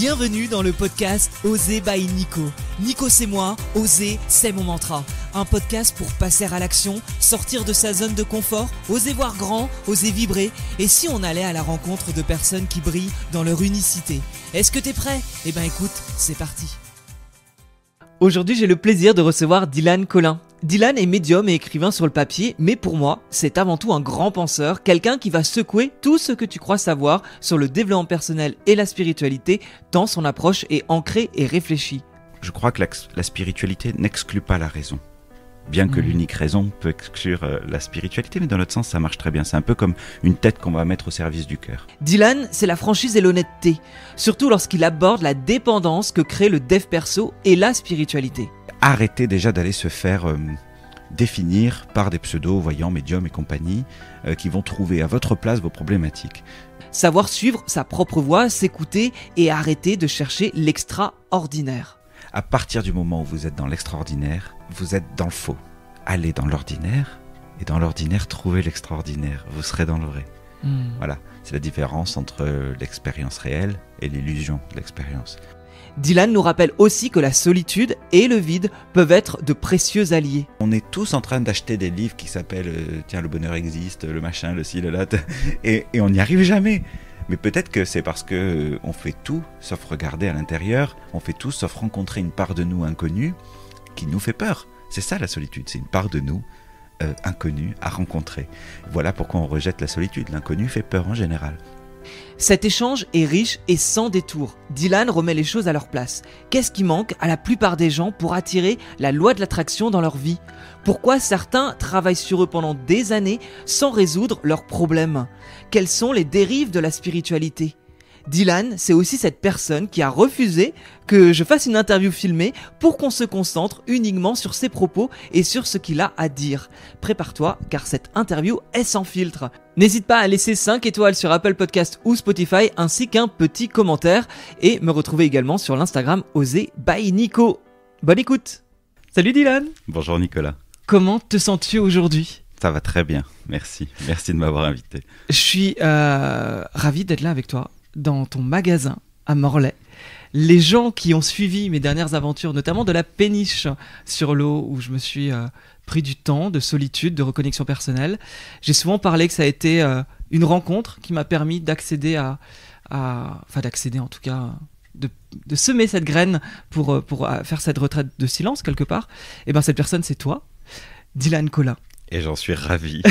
Bienvenue dans le podcast Oser by Nico. Nico c'est moi, oser c'est mon mantra. Un podcast pour passer à l'action, sortir de sa zone de confort, oser voir grand, oser vibrer. Et si on allait à la rencontre de personnes qui brillent dans leur unicité Est-ce que t'es prêt Eh ben écoute, c'est parti. Aujourd'hui j'ai le plaisir de recevoir Dylan Collin. Dylan est médium et écrivain sur le papier, mais pour moi, c'est avant tout un grand penseur, quelqu'un qui va secouer tout ce que tu crois savoir sur le développement personnel et la spiritualité, tant son approche est ancrée et réfléchie. Je crois que la, spiritualité n'exclut pas la raison. Bien que l'unique raison peut exclure euh, la spiritualité, mais dans l'autre sens, ça marche très bien. C'est un peu comme une tête qu'on va mettre au service du cœur. Dylan, c'est la franchise et l'honnêteté, surtout lorsqu'il aborde la dépendance que crée le dev perso et la spiritualité. Arrêtez déjà d'aller se faire euh, définir par des pseudos, voyants, médiums et compagnie, euh, qui vont trouver à votre place vos problématiques. Savoir suivre sa propre voix, s'écouter et arrêter de chercher l'extraordinaire. À partir du moment où vous êtes dans l'extraordinaire, vous êtes dans le faux. Allez dans l'ordinaire et dans l'ordinaire, trouvez l'extraordinaire. Vous serez dans le vrai. Hmm. Voilà, c'est la différence entre l'expérience réelle et l'illusion de l'expérience. Dylan nous rappelle aussi que la solitude et le vide peuvent être de précieux alliés. On est tous en train d'acheter des livres qui s'appellent euh, Tiens, le bonheur existe, le machin, le ci, le là, et, on n'y arrive jamais. Mais peut-être que c'est parce que euh, on fait tout sauf regarder à l'intérieur, on fait tout sauf rencontrer une part de nous inconnue qui nous fait peur. C'est ça la solitude, c'est une part de nous euh, inconnue à rencontrer. Voilà pourquoi on rejette la solitude, l'inconnu fait peur en général. Cet échange est riche et sans détour. Dylan remet les choses à leur place. Qu'est-ce qui manque à la plupart des gens pour attirer la loi de l'attraction dans leur vie Pourquoi certains travaillent sur eux pendant des années sans résoudre leurs problèmes Quelles sont les dérives de la spiritualité Dylan, c'est aussi cette personne qui a refusé que je fasse une interview filmée pour qu'on se concentre uniquement sur ses propos et sur ce qu'il a à dire. Prépare-toi car cette interview est sans filtre. N'hésite pas à laisser 5 étoiles sur Apple Podcast ou Spotify ainsi qu'un petit commentaire et me retrouver également sur l'Instagram osé by Nico. Bonne écoute Salut Dylan Bonjour Nicolas. Comment te sens-tu aujourd'hui ça va très bien, merci. Merci de m'avoir invité. Je suis euh, ravi d'être là avec toi dans ton magasin à Morlaix les gens qui ont suivi mes dernières aventures, notamment de la péniche sur l'eau, où je me suis euh, pris du temps, de solitude, de reconnexion personnelle. J'ai souvent parlé que ça a été euh, une rencontre qui m'a permis d'accéder à, à, Enfin, d'accéder en tout cas. De, semer cette graine pour, euh, pour faire cette retraite de silence quelque part, et eh bien cette personne c'est toi, Dylan Collin. Et j'en suis ravi.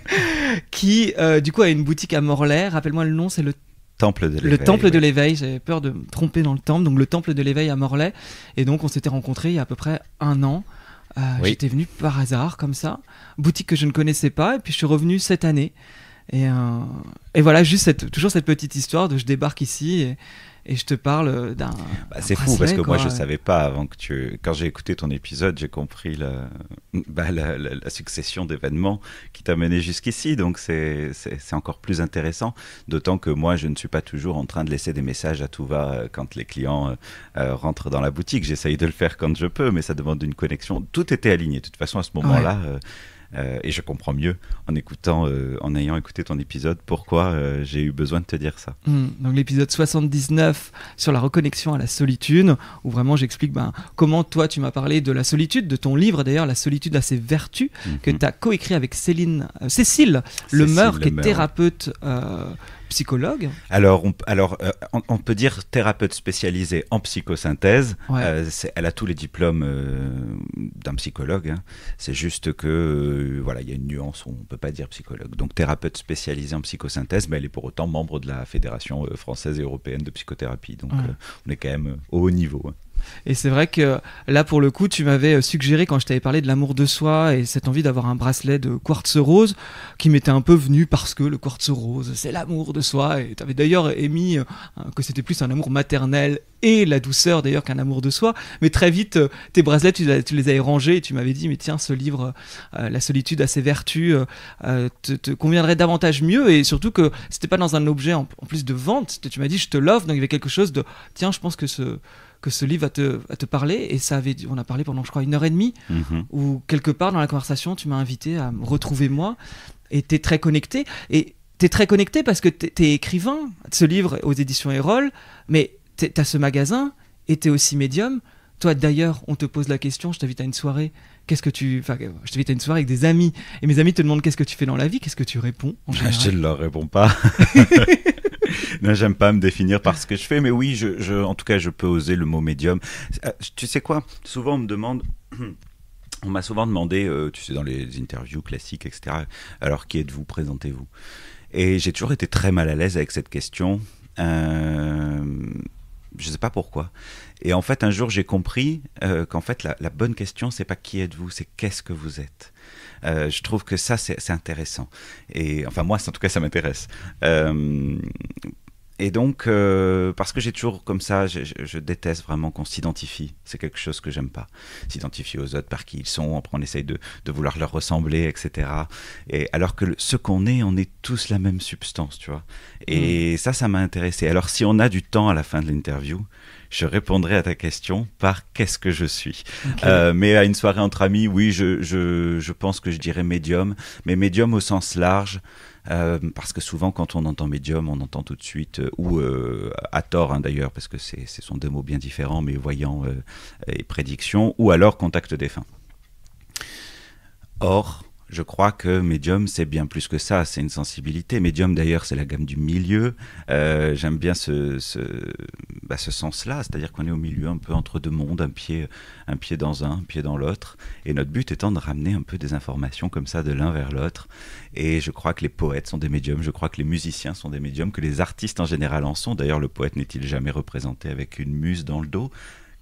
qui du coup a une boutique à Morlaix, rappelle-moi le nom, c'est le Temple Le temple de l'éveil, j'avais peur de me tromper dans le temple, donc le temple de l'éveil à Morlaix. Et donc on s'était rencontrés il y a à peu près un an. Euh, j'étais venu par hasard, comme ça, boutique que je ne connaissais pas, et puis je suis revenu cette année. Et, euh, et voilà, juste toujours cette petite histoire de je débarque ici et je te parle euh, bah, d'un. c'est fou parce que moi je savais pas avant que tu. Quand j'ai écouté ton épisode, j'ai compris la, bah, la, succession d'événements qui t'a mené jusqu'ici. Donc c'est encore plus intéressant. D'autant que moi je ne suis pas toujours en train de laisser des messages à tout va euh, quand les clients euh, rentrent dans la boutique. J'essaye de le faire quand je peux, mais ça demande une connexion. Tout était aligné. De toute façon, à ce moment-là. Euh, et je comprends mieux en écoutant, euh, en ayant écouté ton épisode, pourquoi euh, j'ai eu besoin de te dire ça. Hmm, donc l'épisode 79 sur la reconnexion à la solitude, où vraiment j'explique ben, comment toi tu m'as parlé de la solitude, de ton livre d'ailleurs, La solitude à ses vertus, que mhm. tu as coécrit avec Céline, Cécile, le meurtre qui est thérapeute psychologue Alors, euh, on, peut dire thérapeute spécialisée en psychosynthèse. Euh, elle a tous les diplômes euh, d'un psychologue. Hein. C'est juste que voilà, il y a une nuance où on ne peut pas dire psychologue. Donc thérapeute spécialisée en psychosynthèse, mais elle est pour autant membre de la Fédération française et européenne de psychothérapie. Donc on est quand même au haut niveau. Hein. Et c'est vrai que là, pour le coup, tu m'avais euh, suggéré quand je t'avais parlé de l'amour de soi et cette envie d'avoir un bracelet de quartz rose qui m'était un peu venu parce que le quartz rose, c'est l'amour de soi. Et tu avais d'ailleurs émis euh, que c'était plus un amour maternel et la douceur d'ailleurs qu'un amour de soi. Mais très vite, euh, tes bracelets, tu, les avais rangés et tu m'avais dit, mais tiens, ce livre, La solitude a ses vertus, te, conviendrait davantage mieux. Et surtout que c'était pas dans un objet en, en plus de vente. Tu m'as dit, je te l'offre, donc il y avait quelque chose de, tiens, je pense que ce que ce livre va te, parler. Et ça avait, on a parlé pendant, je crois, une heure et demie, mhm. ou où quelque part dans la conversation, tu m'as invité à me retrouver moi. Et es très connecté. Et tu es très connecté parce que tu es écrivain. Ce livre aux éditions Erol, mais as ce magasin et es aussi médium. Toi, d'ailleurs, on te pose la question, je t'invite à une soirée, qu'est-ce que tu. je t'invite à une soirée avec des amis, et mes amis te demandent qu'est-ce que tu fais dans la vie, qu'est-ce que tu réponds Je ne leur réponds pas. non, j'aime pas me définir par ce que je fais, mais oui, je, je, en tout cas, je peux oser le mot médium. Euh, tu sais quoi Souvent, on me demande. On m'a souvent demandé, euh, tu sais, dans les interviews classiques, etc., alors qui êtes-vous, présentez-vous. Et j'ai toujours été très mal à l'aise avec cette question. Euh, je ne sais pas pourquoi. Et en fait, un jour, j'ai compris euh, qu'en fait, la, bonne question, c'est pas qui êtes-vous, c'est qu'est-ce que vous êtes. Euh, je trouve que ça, c'est intéressant. Et enfin, moi, en tout cas, ça m'intéresse. Euh, et donc, euh, parce que j'ai toujours comme ça, je, déteste vraiment qu'on s'identifie. C'est quelque chose que j'aime pas. S'identifier aux autres par qui ils sont, après on essaye de, vouloir leur ressembler, etc. Et alors que ce qu'on est, on est tous la même substance, tu vois. Et hmm. ça, ça m'a intéressé. Alors, si on a du temps à la fin de l'interview, je répondrai à ta question par qu'est-ce que je suis. Euh, mais à une soirée entre amis, oui, je, je pense que je dirais médium, mais médium au sens large. Euh, parce que souvent quand on entend médium, on entend tout de suite, euh, ou euh, à tort hein, d'ailleurs, parce que ce sont deux mots bien différents, mais voyant et prédiction, ou alors contact défunt. Or, je crois que médium, c'est bien plus que ça, c'est une sensibilité. Médium, d'ailleurs, c'est la gamme du milieu. Euh, j'aime bien ce, bah, ce, sens-là, c'est-à-dire qu'on est au milieu, un peu entre deux mondes, un pied, un pied dans un, un pied dans l'autre. Et notre but étant de ramener un peu des informations comme ça de l'un vers l'autre. Et je crois que les poètes sont des médiums, je crois que les musiciens sont des médiums, que les artistes en général en sont. D'ailleurs, le poète n'est-il jamais représenté avec une muse dans le dos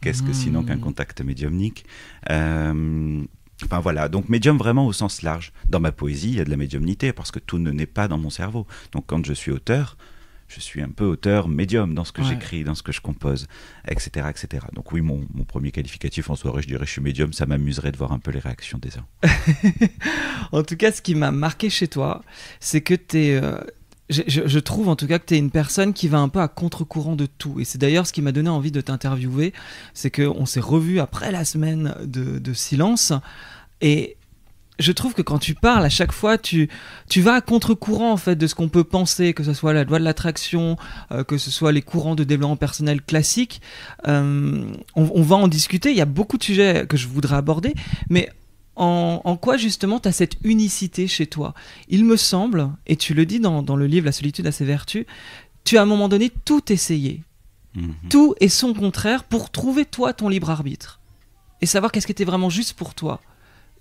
Qu'est-ce que mmh. sinon qu'un contact médiumnique euh, Enfin voilà, donc médium vraiment au sens large. Dans ma poésie, il y a de la médiumnité parce que tout ne naît pas dans mon cerveau. Donc quand je suis auteur, je suis un peu auteur médium dans ce que j'écris, dans ce que je compose, etc. etc. Donc oui, mon, premier qualificatif en soirée, je dirais je suis médium, ça m'amuserait de voir un peu les réactions des uns. en tout cas, ce qui m'a marqué chez toi, c'est que tu es, euh, je, trouve en tout cas que tu es une personne qui va un peu à contre-courant de tout. Et c'est d'ailleurs ce qui m'a donné envie de t'interviewer. C'est qu'on s'est revu après la semaine de, silence. Et je trouve que quand tu parles, à chaque fois, tu, tu vas à contre-courant en fait de ce qu'on peut penser, que ce soit la loi de l'attraction, euh, que ce soit les courants de développement personnel classiques, euh, on, on va en discuter. Il y a beaucoup de sujets que je voudrais aborder. Mais en, quoi justement tu as cette unicité chez toi Il me semble, et tu le dis dans, le livre La solitude à ses vertus, tu as à un moment donné tout essayé, mhm. tout et son contraire pour trouver toi ton libre arbitre et savoir qu'est-ce qui était vraiment juste pour toi.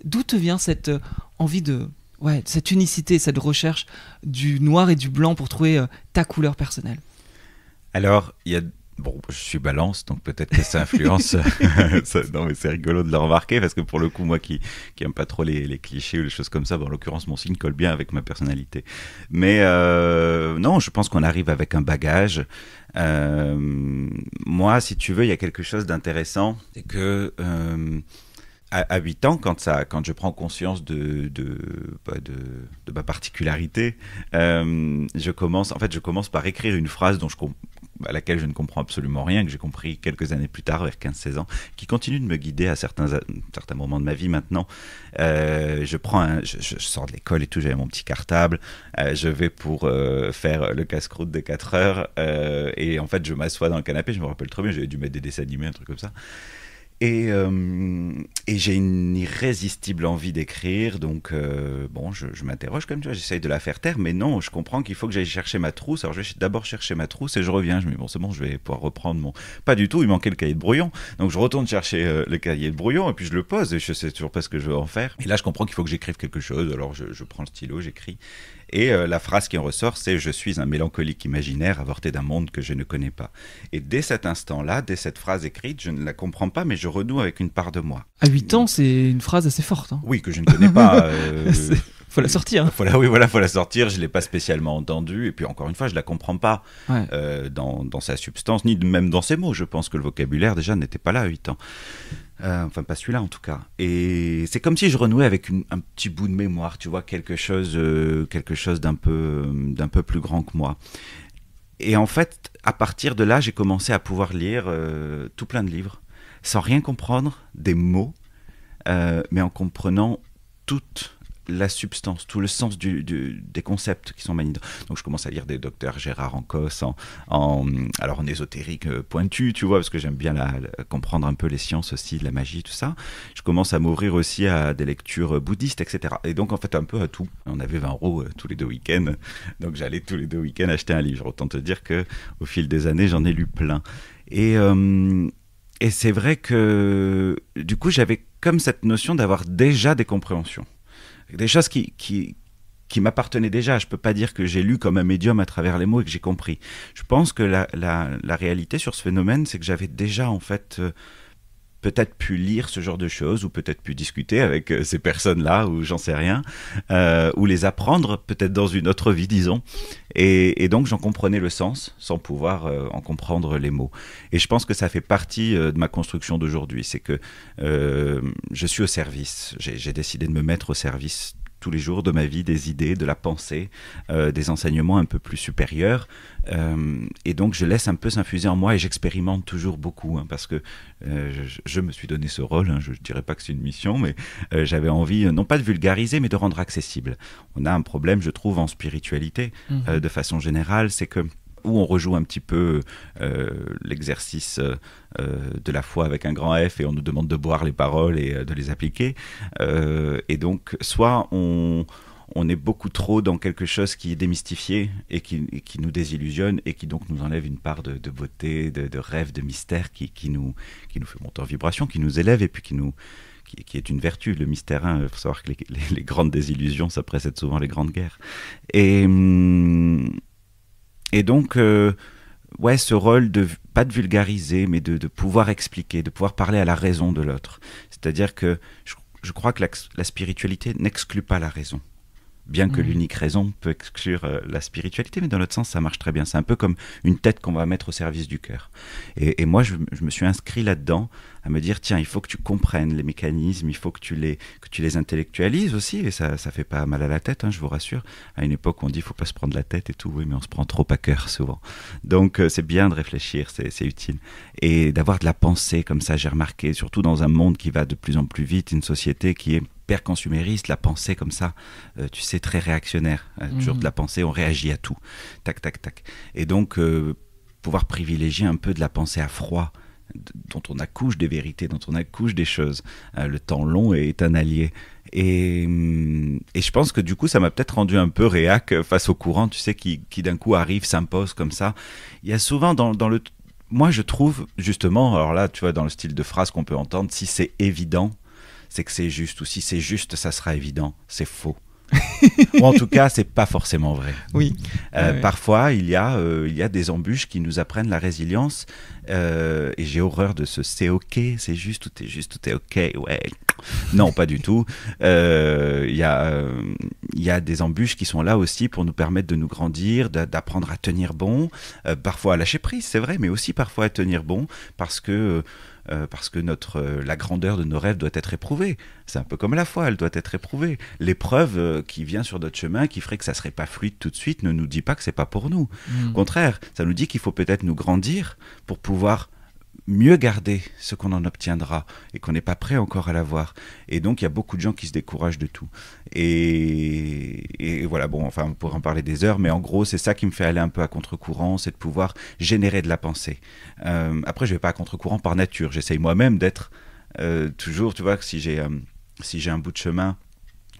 D'où te vient cette euh, envie de, ouais, cette unicité, cette recherche du noir et du blanc pour trouver euh, ta couleur personnelle Alors, il y a Bon, je suis balance, donc peut-être que ça influence. non, mais c'est rigolo de le remarquer parce que pour le coup, moi qui, qui aime pas trop les, clichés ou les choses comme ça, en l'occurrence, mon signe colle bien avec ma personnalité. Mais euh, non, je pense qu'on arrive avec un bagage. Euh, moi, si tu veux, il y a quelque chose d'intéressant, c'est que euh, à, 8 ans, quand, ça, quand je prends conscience de, de, bah, ma particularité, je, commence, en fait, je commence par écrire une phrase dont je, à laquelle je ne comprends absolument rien, que j'ai compris quelques années plus tard, vers 15-16 ans, qui continue de me guider à certains, certains moments de ma vie maintenant. Euh, je, prends je, sors de l'école et tout, j'avais mon petit cartable, euh, je vais pour euh, faire le casse-croûte de 4 heures, et en fait je m'assois dans le canapé, je me rappelle trop bien, j'avais dû mettre des dessins animés, un truc comme ça. Euh, et, j'ai une irrésistible envie d'écrire, donc euh, bon, je, m'interroge comme tu j'essaye de la faire taire, mais non, je comprends qu'il faut que j'aille chercher ma trousse. Alors je vais d'abord chercher ma trousse et je reviens. Je me dis, bon, c'est bon, je vais pouvoir reprendre mon. Pas du tout, il manquait le cahier de brouillon. Donc je retourne chercher euh, le cahier de brouillon et puis je le pose et je sais toujours pas ce que je veux en faire. Et là, je comprends qu'il faut que j'écrive quelque chose. Alors je, je prends le stylo, j'écris. Et euh, la phrase qui en ressort, c'est Je suis un mélancolique imaginaire avorté d'un monde que je ne connais pas. Et dès cet instant-là, dès cette phrase écrite, je ne la comprends pas, mais je renoue avec une part de moi. À 8 ans, c'est une phrase assez forte. Hein. Oui, que je ne connais pas. Euh, faut la sortir. Hein. oui, voilà, faut la sortir. Je l'ai pas spécialement entendue. Et puis encore une fois, je la comprends pas euh, dans, sa substance, ni même dans ses mots. Je pense que le vocabulaire déjà n'était pas là à 8 ans. Euh, enfin, pas celui-là en tout cas. Et c'est comme si je renouais avec un petit bout de mémoire, tu vois, quelque chose, euh, quelque chose d'un peu, d'un peu plus grand que moi. Et en fait, à partir de là, j'ai commencé à pouvoir lire tout plein de livres, sans rien comprendre des mots, mais en comprenant toutes la substance, tout le sens des concepts qui sont magnifiques. Donc je commence à lire des docteurs Gérard Ancos en, alors en ésotérique euh, pointu, tu vois, parce que j'aime bien la, comprendre un peu les sciences aussi, la magie, tout ça. Je commence à m'ouvrir aussi à des lectures bouddhistes, etc. Et donc en fait un peu à tout. On avait 20 euros tous les deux week-ends, donc j'allais tous les deux week-ends acheter un livre. Autant te dire que au fil des années j'en ai lu plein. Et euh, et c'est vrai que du coup j'avais comme cette notion d'avoir déjà des compréhensions des choses qui, qui, qui m'appartenaient déjà. Je ne peux pas dire que j'ai lu comme un médium à travers les mots et que j'ai compris. Je pense que la réalité sur ce phénomène, c'est que j'avais déjà en fait euh, peut-être pu lire ce genre de choses ou peut-être pu discuter avec euh, ces personnes-là ou j'en sais rien, euh, ou les apprendre peut-être dans une autre vie, disons. Et, donc j'en comprenais le sens sans pouvoir euh, en comprendre les mots. Et je pense que ça fait partie de ma construction d'aujourd'hui, c'est que je suis au service, j'ai décidé de me mettre au service tous les jours de ma vie des idées, de la pensée, euh, des enseignements un peu plus supérieurs. Euh, et donc je laisse un peu s'infuser en moi et j'expérimente toujours beaucoup hein, parce que euh, je, me suis donné ce rôle. Hein, je ne dirais pas que c'est une mission, mais j'avais envie non pas de vulgariser, mais de rendre accessible. On a un problème, je trouve, en spiritualité mmh. de façon générale, c'est que où on rejoue un petit peu euh, l'exercice euh, de la foi avec un grand F et on nous demande de boire les paroles et euh, de les appliquer. et donc, soit on, est beaucoup trop dans quelque chose qui est démystifié et qui, nous désillusionne et qui donc nous enlève une part de, beauté, de, rêve, de mystère qui, nous, fait monter en vibration, qui nous élève et puis qui est une vertu, le mystère. Il hein, faut savoir que les, grandes désillusions, ça précède souvent les grandes guerres. Et hum, et donc, euh, ouais, ce rôle de pas de vulgariser, mais de, pouvoir expliquer, de pouvoir parler à la raison de l'autre. C'est-à-dire que je, crois que la, spiritualité n'exclut pas la raison. Bien que mmh. l'unique raison peut exclure euh, la spiritualité, mais dans l'autre sens, ça marche très bien. C'est un peu comme une tête qu'on va mettre au service du cœur. Et, moi, je, me suis inscrit là-dedans à me dire tiens, il faut que tu comprennes les mécanismes, il faut que tu les, que tu les intellectualises aussi, et ça ça fait pas mal à la tête, hein, je vous rassure. À une époque, on dit il faut pas se prendre la tête et tout, oui, mais on se prend trop à cœur souvent. Donc euh, c'est bien de réfléchir, c'est utile. Et d'avoir de la pensée, comme ça, j'ai remarqué, surtout dans un monde qui va de plus en plus vite, une société qui est hyper consumériste, la pensée comme ça, euh, tu sais, très réactionnaire. Hein, mmh. Toujours de la pensée, on réagit à tout. Tac, tac, tac. Et donc, euh, pouvoir privilégier un peu de la pensée à froid, dont on accouche des vérités, dont on accouche des choses. Euh, le temps long est un allié. Hum, et, je pense que du coup, ça m'a peut-être rendu un peu réac face au courant, tu sais, qui, d'un coup arrive, s'impose comme ça. Il y a souvent dans, dans le... Moi, je trouve, justement, alors là, tu vois, dans le style de phrase qu'on peut entendre, si c'est évident, c'est que c'est juste, ou si c'est juste, ça sera évident, c'est faux. Ou en tout cas, c'est pas forcément vrai. Oui. Euh, parfois, il y, a, euh, il a des embûches qui nous apprennent la résilience. Euh, et j'ai horreur de ce c'est ok, c'est juste, tout est juste, tout est ok, ouais. Non, pas du tout. Il y, il y a des embûches qui sont là aussi pour nous permettre de nous grandir, d'apprendre à tenir bon, parfois à lâcher prise, c'est vrai, mais aussi parfois à tenir bon, parce que euh, parce que notre, euh, la grandeur de nos rêves doit être éprouvée. C'est un peu comme la foi, elle doit être éprouvée. L'épreuve euh, qui vient sur notre chemin, qui ferait que ça ne serait pas fluide tout de suite, ne nous dit pas que c'est pas pour nous. Hmm. Au contraire, ça nous dit qu'il faut peut-être nous grandir pour pouvoir mieux garder ce qu'on en obtiendra et qu'on n'est pas prêt encore à l'avoir. Et donc, il y a beaucoup de gens qui se découragent de tout. Et, et voilà, bon, enfin, on pourrait en parler des heures, mais en gros, c'est ça qui me fait aller un peu à contre-courant, c'est de pouvoir générer de la pensée. Euh, après, je vais pas à contre-courant par nature. J'essaye moi-même d'être euh, toujours, tu vois, si j'ai euh, si j'ai un bout de chemin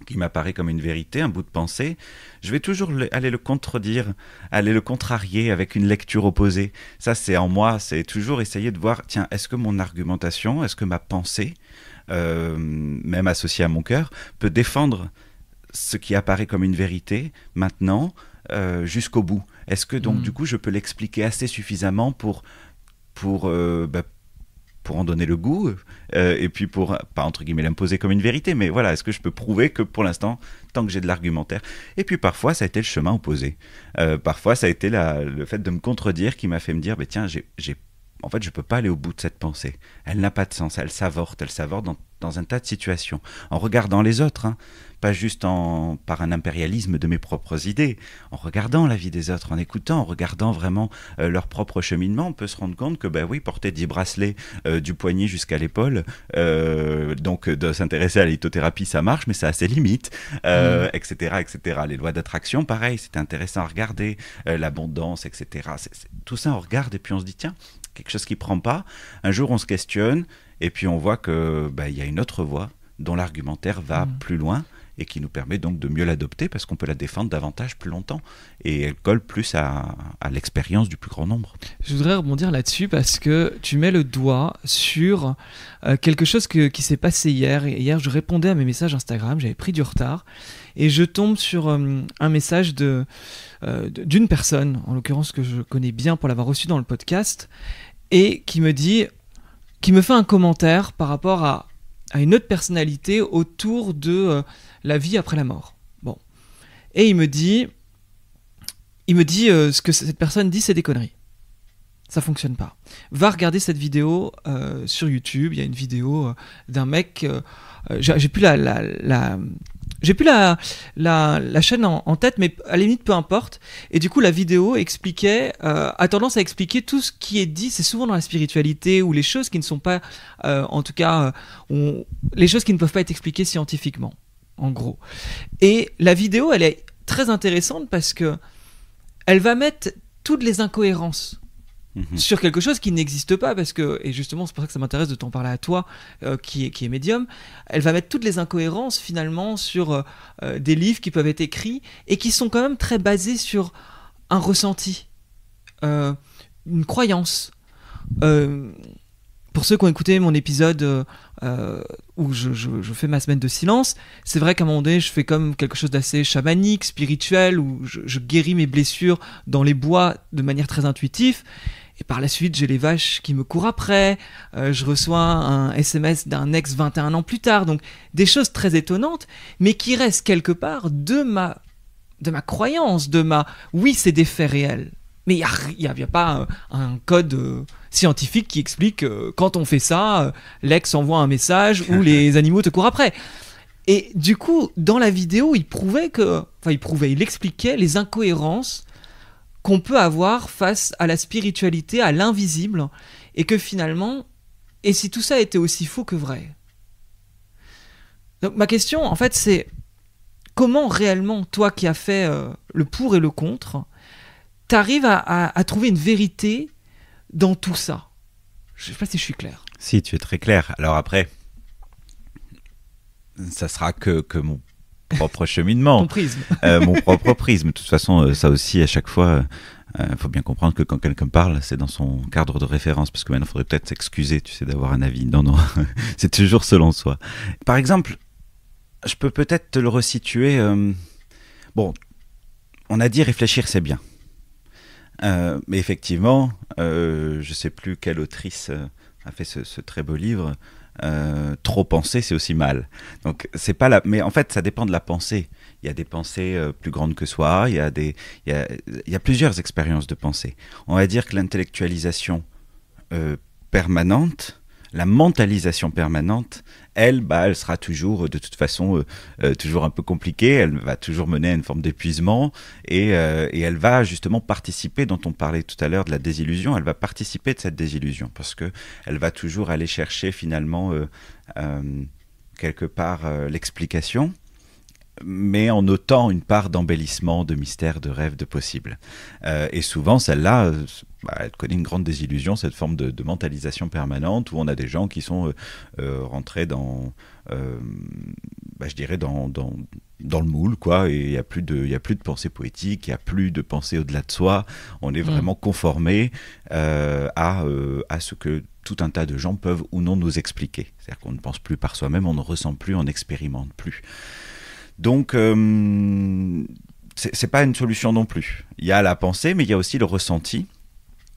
qui m'apparaît comme une vérité, un bout de pensée, je vais toujours aller le contredire, aller le contrarier avec une lecture opposée. Ça, c'est en moi, c'est toujours essayer de voir, tiens, est-ce que mon argumentation, est-ce que ma pensée, même associée à mon cœur, peut défendre ce qui apparaît comme une vérité maintenant euh, jusqu'au bout. Est-ce que donc mm. du coup je peux l'expliquer assez suffisamment pour pour euh, bah, pour en donner le goût euh, et puis pour pas entre guillemets l'imposer comme une vérité, mais voilà, est-ce que je peux prouver que pour l'instant, tant que j'ai de l'argumentaire, et puis parfois ça a été le chemin opposé. parfois ça a été le fait de me contredire qui m'a fait me dire, ben tiens, j'ai en fait, je peux pas aller au bout de cette pensée. Elle n'a pas de sens. Elle s'avorte, elle s'avorte dans dans un tas de situations, en regardant les autres, hein, pas juste par un impérialisme de mes propres idées, en regardant la vie des autres, en écoutant, en regardant vraiment euh, leur propre cheminement, on peut se rendre compte que, ben oui, porter 10 bracelets euh, du poignet jusqu'à l'épaule, euh, donc de s'intéresser à la ça marche, mais ça a ses limites, etc., mm. etc. Les lois d'attraction, pareil, c'est intéressant à regarder, l'abondance, etc. tout ça, on regarde et puis on se dit, tiens, quelque chose qui ne prend pas. Un jour, on se questionne, et puis on voit qu'il bah, y a une autre voie dont l'argumentaire va mm. plus loin et qui nous permet donc de mieux l'adopter parce qu'on peut la défendre davantage plus longtemps et elle colle plus à, l'expérience du plus grand nombre. Je voudrais rebondir là-dessus parce que tu mets le doigt sur euh, quelque chose qui s'est passé hier. Hier, je répondais à mes messages Instagram, j'avais pris du retard et je tombe sur euh, un message euh, de d'une personne, en l'occurrence que je connais bien pour l'avoir reçu dans le podcast, et qui me dit qui me fait un commentaire par rapport à, une autre personnalité autour de euh, la vie après la mort. Bon. Et il me dit, il me dit euh, ce que cette personne dit, c'est des conneries. Ça fonctionne pas. Va regarder cette vidéo euh, sur YouTube. Il y a une vidéo d'un mec. j'ai plus la, la j'ai plus la, chaîne en, tête, mais à la limite, peu importe. Et du coup, la vidéo expliquait, euh, a tendance à expliquer tout ce qui est dit. C'est souvent dans la spiritualité ou les choses qui ne sont pas, euh, en tout cas, euh, les choses qui ne peuvent pas être expliquées scientifiquement, en gros. Et la vidéo, elle est très intéressante parce que elle va mettre toutes les incohérences Mhm. sur quelque chose qui n'existe pas parce que et justement c'est pour ça que ça m'intéresse de t'en parler à toi euh, qui est qui est médium elle va mettre toutes les incohérences finalement sur euh, euh, des livres qui peuvent être écrits et qui sont quand même très basés sur un ressenti une croyance pour ceux qui ont écouté mon épisode où je, fais ma semaine de silence, c'est vrai qu'à un moment donné, je fais comme quelque chose d'assez chamanique, spirituel, où je, je, guéris mes blessures dans les bois de manière très intuitive. Et par la suite, j'ai les vaches qui me courent après, euh, je reçois un SMS d'un ex 21 ans plus tard, donc des choses très étonnantes, mais qui restent quelque part de ma, de ma croyance, de ma... Oui, c'est des faits réels, mais il n'y a, pas euh, un, code euh, scientifique qui explique quand on fait ça, l'ex envoie un message ou les animaux te courent après. Et du coup, dans la vidéo, il prouvait que... Enfin, il prouvait, il expliquait les incohérences qu'on peut avoir face à la spiritualité, à l'invisible, et que finalement, et si tout ça était aussi faux que vrai Donc ma question, en fait, c'est comment réellement, toi qui as fait euh, le pour et le contre, t'arrives à, à, trouver une vérité dans tout ça Je sais pas si je suis clair. Si, tu es très clair. Alors après, ça sera que, que mon propre cheminement. Euh, mon propre prisme. De toute façon, euh, ça aussi, à chaque fois, il euh, faut bien comprendre que quand quelqu'un parle, c'est dans son cadre de référence, parce que maintenant, il faudrait peut-être s'excuser, tu sais, d'avoir un avis. Non, non, c'est toujours selon soi. Par exemple, je peux peut-être te le resituer. bon, on a dit réfléchir, c'est bien. mais effectivement, je ne sais plus quelle autrice a fait ce, ce très beau livre, euh, trop penser, c'est aussi mal. Donc c'est pas la. Mais en fait, ça dépend de la pensée. Il y a des pensées euh, plus grandes que soi. Il y a des. Il y a, plusieurs expériences de pensée. On va dire que l'intellectualisation euh, permanente, la mentalisation permanente, elle, bah, elle sera toujours euh, de toute façon euh, euh, toujours un peu compliquée, elle va toujours mener à une forme d'épuisement et, elle va justement participer, dont on parlait tout à l'heure de la désillusion, elle va participer de cette désillusion parce que elle va toujours aller chercher finalement quelque part l'explication mais en notant une part d'embellissement, de mystère, de rêve, de possible. Euh, et souvent, celle-là, euh, bah, elle connaît une grande désillusion, cette forme de, mentalisation permanente, où on a des gens qui sont euh, rentrés dans, bah, je dirais, dans, le moule, quoi, et il n'y a, plus de, plus de pensée poétique, il n'y a plus de pensée au-delà de soi, on est mm. vraiment conformé à, à ce que tout un tas de gens peuvent ou non nous expliquer. C'est-à-dire qu'on ne pense plus par soi-même, on ne ressent plus, on n'expérimente plus. Donc, euh, ce c'est pas une solution non plus. Il y a la pensée, mais il y a aussi le ressenti.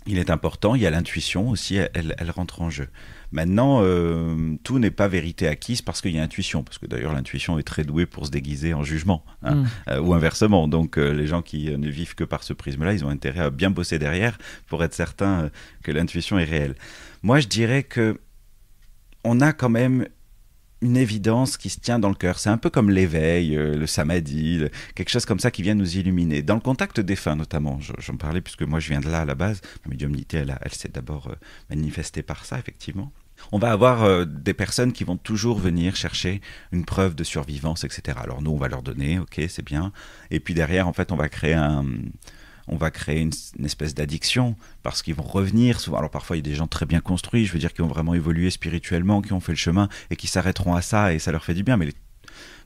Il est important. Il y a l'intuition aussi. Elle, rentre en jeu. Maintenant, euh, tout n'est pas vérité acquise parce qu'il y a intuition. Parce que d'ailleurs, l'intuition est très douée pour se déguiser en jugement, hein, mm. euh, ou inversement. Donc, les gens qui ne vivent que par ce prisme-là, ils ont intérêt à bien bosser derrière pour être certains que l'intuition est réelle. Moi, je dirais que on a quand même une évidence qui se tient dans le cœur. C'est un peu comme l'éveil, euh, le samadhi, quelque chose comme ça qui vient nous illuminer. Dans le contact des fins, notamment, j'en parlais puisque moi je viens de là à la base, la médiumnité elle, s'est d'abord euh, manifestée par ça effectivement. On va avoir euh, des personnes qui vont toujours venir chercher une preuve de survivance, etc. Alors nous, on va leur donner, ok, c'est bien. Et puis derrière, en fait, on va créer un, on va créer une, espèce d'addiction parce qu'ils vont revenir souvent. Alors parfois, il y a des gens très bien construits, je veux dire, qui ont vraiment évolué spirituellement, qui ont fait le chemin et qui s'arrêteront à ça et ça leur fait du bien. Mais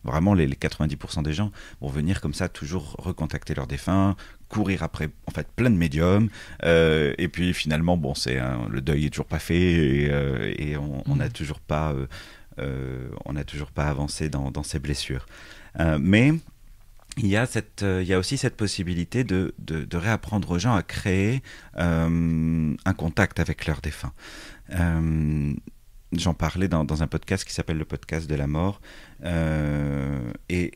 vraiment, les, 90% des gens vont venir comme ça, toujours recontacter leurs défunts, courir après en fait plein de médiums euh, et puis finalement bon c'est le deuil est toujours pas fait et, euh, on n'a mmh. toujours pas euh, on n'a toujours pas avancé dans, dans ces blessures mais il y, a cette, euh, il y a aussi cette possibilité de, de, réapprendre aux gens à créer euh, un contact avec leurs défunts. Euh, j'en parlais dans, dans, un podcast qui s'appelle le podcast de la mort. et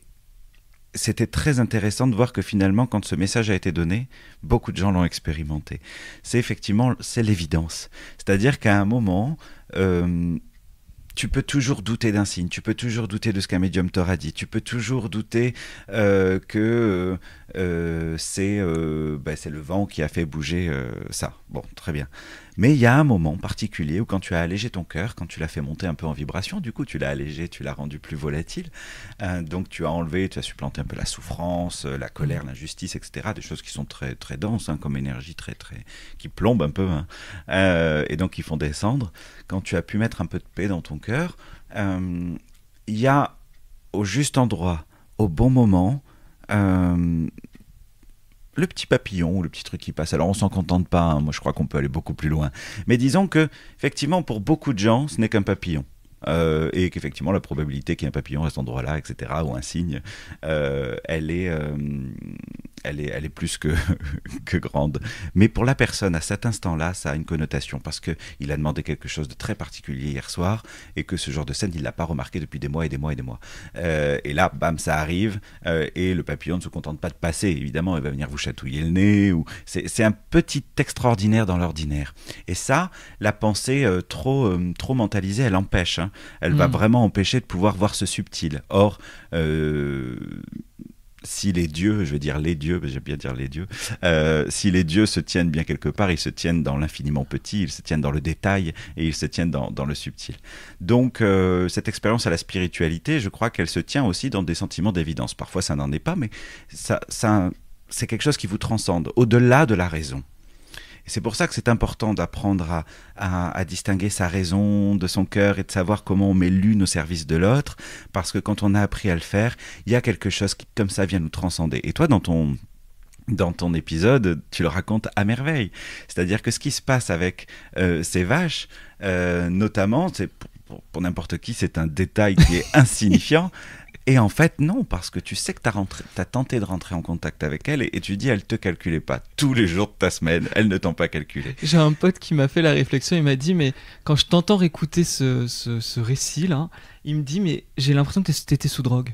c'était très intéressant de voir que finalement, quand ce message a été donné, beaucoup de gens l'ont expérimenté. C'est effectivement, c'est l'évidence. C'est-à-dire qu'à un moment, tu peux toujours douter d'un signe, tu peux toujours douter de ce qu'un médium t'aura dit, tu peux toujours douter euh, que euh, euh, bah, c'est le vent qui a fait bouger ça. Bon, très bien. Mais il y a un moment particulier où quand tu as allégé ton cœur, quand tu l'as fait monter un peu en vibration, du coup tu l'as allégé, tu l'as rendu plus volatile, euh, donc tu as enlevé, tu as supplanté un peu la souffrance, euh, la colère, mm. l'injustice, etc. Des choses qui sont très très denses hein, comme énergie, très très qui plombent un peu, hein. euh, et donc qui font descendre. Quand tu as pu mettre un peu de paix dans ton cœur, il y a au juste endroit, au bon moment, le petit papillon ou le petit truc qui passe. Alors on s'en contente pas, hein. moi je crois qu'on peut aller beaucoup plus loin. Mais disons que, effectivement, pour beaucoup de gens, ce n'est qu'un papillon. Euh, et qu'effectivement la probabilité qu'il y ait un papillon à cet endroit-là, etc., ou un signe, euh, elle, est, euh, elle est, plus que, grande. Mais pour la personne, à cet instant-là, ça a une connotation parce qu'il a demandé quelque chose de très particulier hier soir et que ce genre de scène, il ne l'a pas remarqué depuis des mois et des mois et des mois. Euh, et là, bam, ça arrive euh, et le papillon ne se contente pas de passer. Évidemment, il va venir vous chatouiller le nez. Ou... C'est un petit extraordinaire dans l'ordinaire. Et ça, la pensée euh, trop, mentalisée, elle empêche. Hein. Elle va mm. vraiment empêcher de pouvoir voir ce subtil. Or, si les dieux, je veux dire les dieux, j'aime bien dire les dieux, euh, si les dieux se tiennent bien quelque part, ils se tiennent dans l'infiniment petit, ils se tiennent dans le détail et ils se tiennent dans, le subtil. Donc euh, cette expérience à la spiritualité, je crois qu'elle se tient aussi dans des sentiments d'évidence. Parfois ça n'en est pas, mais ça c'est quelque chose qui vous transcende, au-delà de la raison. C'est pour ça que c'est important d'apprendre à, distinguer sa raison de son cœur et de savoir comment on met l'une au service de l'autre, parce que quand on a appris à le faire, il y a quelque chose qui, comme ça, vient nous transcender. Et toi, dans ton dans ton épisode, tu le racontes à merveille. C'est-à-dire que ce qui se passe avec euh, ces vaches, euh, notamment, c'est pour n'importe qui, c'est un détail qui est insignifiant, et en fait, non, parce que tu sais que tu as, tenté de rentrer en contact avec elle et, tu dis, elle te calculait pas. Tous les jours de ta semaine, elle ne t'en pas calculé. J'ai un pote qui m'a fait la réflexion, il m'a dit, mais quand je t'entends réécouter ce, récit-là, il me dit, mais j'ai l'impression que tu étais sous drogue.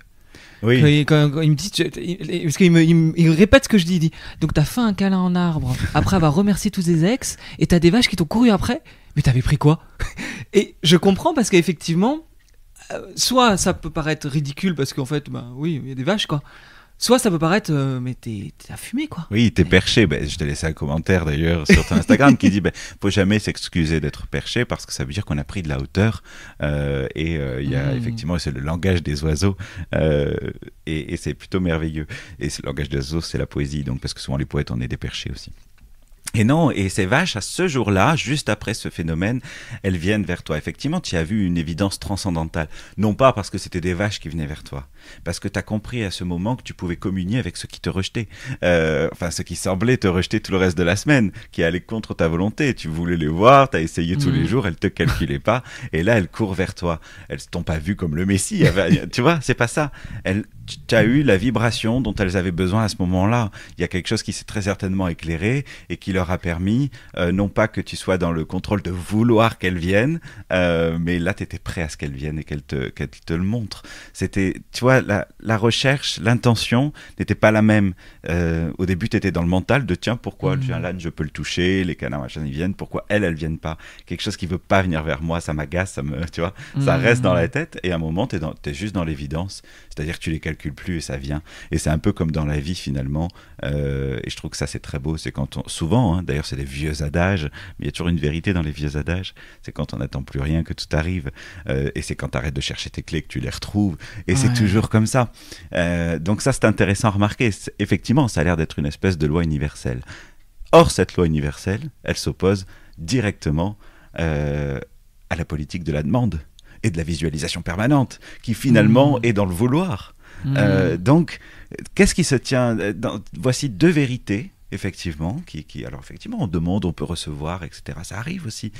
Oui. il me dit, parce qu'il répète ce que je dis, il dit, donc tu as fait un câlin en arbre, après avoir remercié tous tes ex, et tu as des vaches qui t'ont couru après, mais tu avais pris quoi Et je comprends parce qu'effectivement, euh, soit ça peut paraître ridicule parce qu'en fait, ben oui, il y a des vaches, quoi. Soit ça peut paraître, euh, mais t'es à fumer, quoi. Oui, t'es perché. Ben, je te laissé un commentaire d'ailleurs sur ton Instagram qui dit ben, faut jamais s'excuser d'être perché parce que ça veut dire qu'on a pris de la hauteur. Euh, et il y a mmh. effectivement, c'est le langage des oiseaux et, c'est plutôt merveilleux. Et le langage des oiseaux, c'est la poésie, donc parce que souvent les poètes, on est des perchés aussi. Et non, et ces vaches, à ce jour-là, juste après ce phénomène, elles viennent vers toi. Effectivement, tu as vu une évidence transcendantale. Non pas parce que c'était des vaches qui venaient vers toi, parce que tu as compris à ce moment que tu pouvais communier avec ceux qui te rejetaient. Euh, enfin, ceux qui semblaient te rejeter tout le reste de la semaine, qui allaient contre ta volonté. Tu voulais les voir, tu as essayé tous les mm. jours, elles te calculaient pas. Et là, elles courent vers toi. Elles t'ont pas vu comme le Messie. tu vois, c'est pas ça tu as eu la vibration dont elles avaient besoin à ce moment-là. Il y a quelque chose qui s'est très certainement éclairé et qui leur a permis, euh, non pas que tu sois dans le contrôle de vouloir qu'elles viennent, euh, mais là, tu étais prêt à ce qu'elles viennent et qu'elles te, te le montrent. C'était, tu vois, la, recherche, l'intention n'était pas la même. Euh, au début, tu étais dans le mental de tiens, pourquoi mmh. l'âne, je peux le toucher, les canards, machin, ils viennent, pourquoi elles, elles viennent pas Quelque chose qui veut pas venir vers moi, ça m'agace, ça me, tu vois, ça mm. reste dans la tête et à un moment, tu es, es, juste dans l'évidence. C'est-à-dire tu les plus et ça vient. Et c'est un peu comme dans la vie finalement. Euh, et je trouve que ça c'est très beau. C'est quand on, souvent, hein, d'ailleurs c'est des vieux adages, mais il y a toujours une vérité dans les vieux adages. C'est quand on n'attend plus rien que tout arrive. Euh, et c'est quand tu arrêtes de chercher tes clés que tu les retrouves. Et c'est toujours comme ça. Euh, donc ça c'est intéressant à remarquer. Effectivement, ça a l'air d'être une espèce de loi universelle. Or, cette loi universelle, elle s'oppose directement à la politique de la demande et de la visualisation permanente, qui finalement mmh. est dans le vouloir. Euh, hmm. donc, qu'est-ce qui se tient euh, Voici deux vérités, effectivement, qui, alors effectivement, on demande, on peut recevoir, etc. Ça arrive aussi.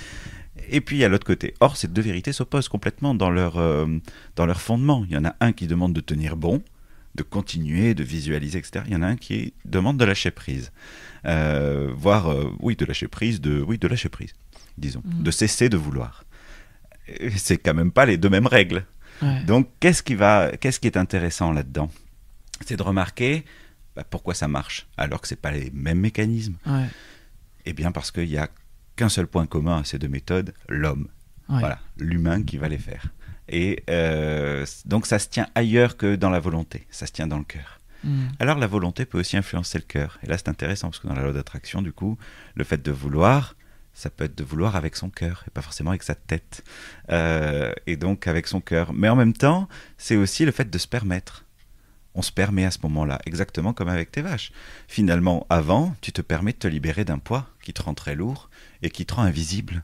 Et puis à l'autre côté. Or, ces deux vérités s'opposent complètement dans leur, euh, dans leur fondement. Il y en a un qui demande de tenir bon, de continuer, de visualiser, etc. Il y en a un qui demande de lâcher prise, voire oui de lâcher prise, de oui de lâcher prise, disons, hmm. de cesser de vouloir. C'est quand même pas les deux mêmes règles. Donc, qu'est-ce qui, va, qu'est-ce qui est intéressant là-dedans C'est de remarquer bah, pourquoi ça marche, alors que ce pas les mêmes mécanismes. Ouais. Eh bien, parce qu'il n'y a qu'un seul point commun à ces deux méthodes, l'homme. Voilà, l'humain qui va les faire. Et euh, donc, ça se tient ailleurs que dans la volonté, ça se tient dans le cœur. Hmm. Alors la volonté peut aussi influencer le cœur. Et là c'est intéressant parce que dans la loi d'attraction, du coup, le fait de vouloir, ça peut être de vouloir avec son cœur et pas forcément avec sa tête. Euh, et donc avec son cœur. Mais en même temps, c'est aussi le fait de se permettre. On se permet à ce moment-là, exactement comme avec tes vaches. Finalement, avant, tu te permets de te libérer d'un poids qui te rend très lourd et qui te rend invisible.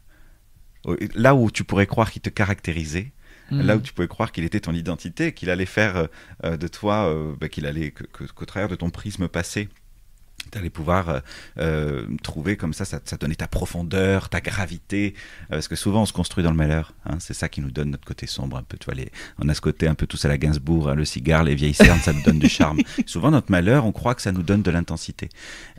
Oh, là où tu pourrais croire qu'il te caractérisait, mm. là où tu pourrais croire qu'il était ton identité, qu'il allait faire euh, euh, de toi, bah, qu'il allait qu'au travers de ton prisme passé, tu allais pouvoir euh, euh, trouver comme ça, ça, donnait ta profondeur, ta gravité, euh, parce que souvent on se construit dans le malheur, hein. c'est ça qui nous donne notre côté sombre un peu, tu vois, les, on a ce côté un peu tous à la Gainsbourg, hein, le cigare, les vieilles cernes, ça nous donne du charme. souvent notre malheur, on croit que ça nous donne de l'intensité,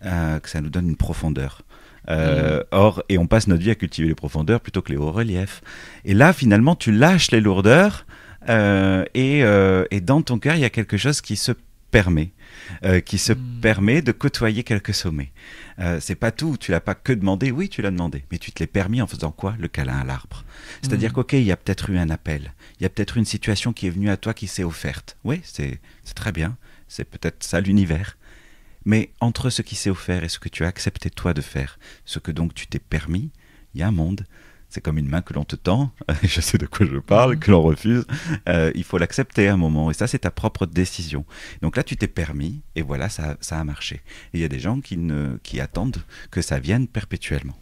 que ça nous donne une profondeur. Mm. Or, et on passe notre vie à cultiver les profondeurs plutôt que les hauts reliefs. Et là, finalement, tu lâches les lourdeurs et, et, dans ton cœur, il y a quelque chose qui se permet. Euh, qui se hmm. permet de côtoyer quelques sommets. Euh, c'est pas tout, tu l'as pas que demandé, oui, tu l'as demandé, mais tu te l'es permis en faisant quoi Le câlin à l'arbre. C'est-à-dire mmh. qu'ok, il y a peut-être eu un appel, il y a peut-être une situation qui est venue à toi qui s'est offerte. Oui, c'est très bien, c'est peut-être ça l'univers. Mais entre ce qui s'est offert et ce que tu as accepté toi de faire, ce que donc tu t'es permis, il y a un monde c'est comme une main que l'on te tend, je sais de quoi je parle, mhm. que l'on refuse, euh, il faut l'accepter à un moment, et ça c'est ta propre décision. Donc là tu t'es permis, et voilà, ça, ça a marché. il y a des gens qui, ne, qui attendent que ça vienne perpétuellement.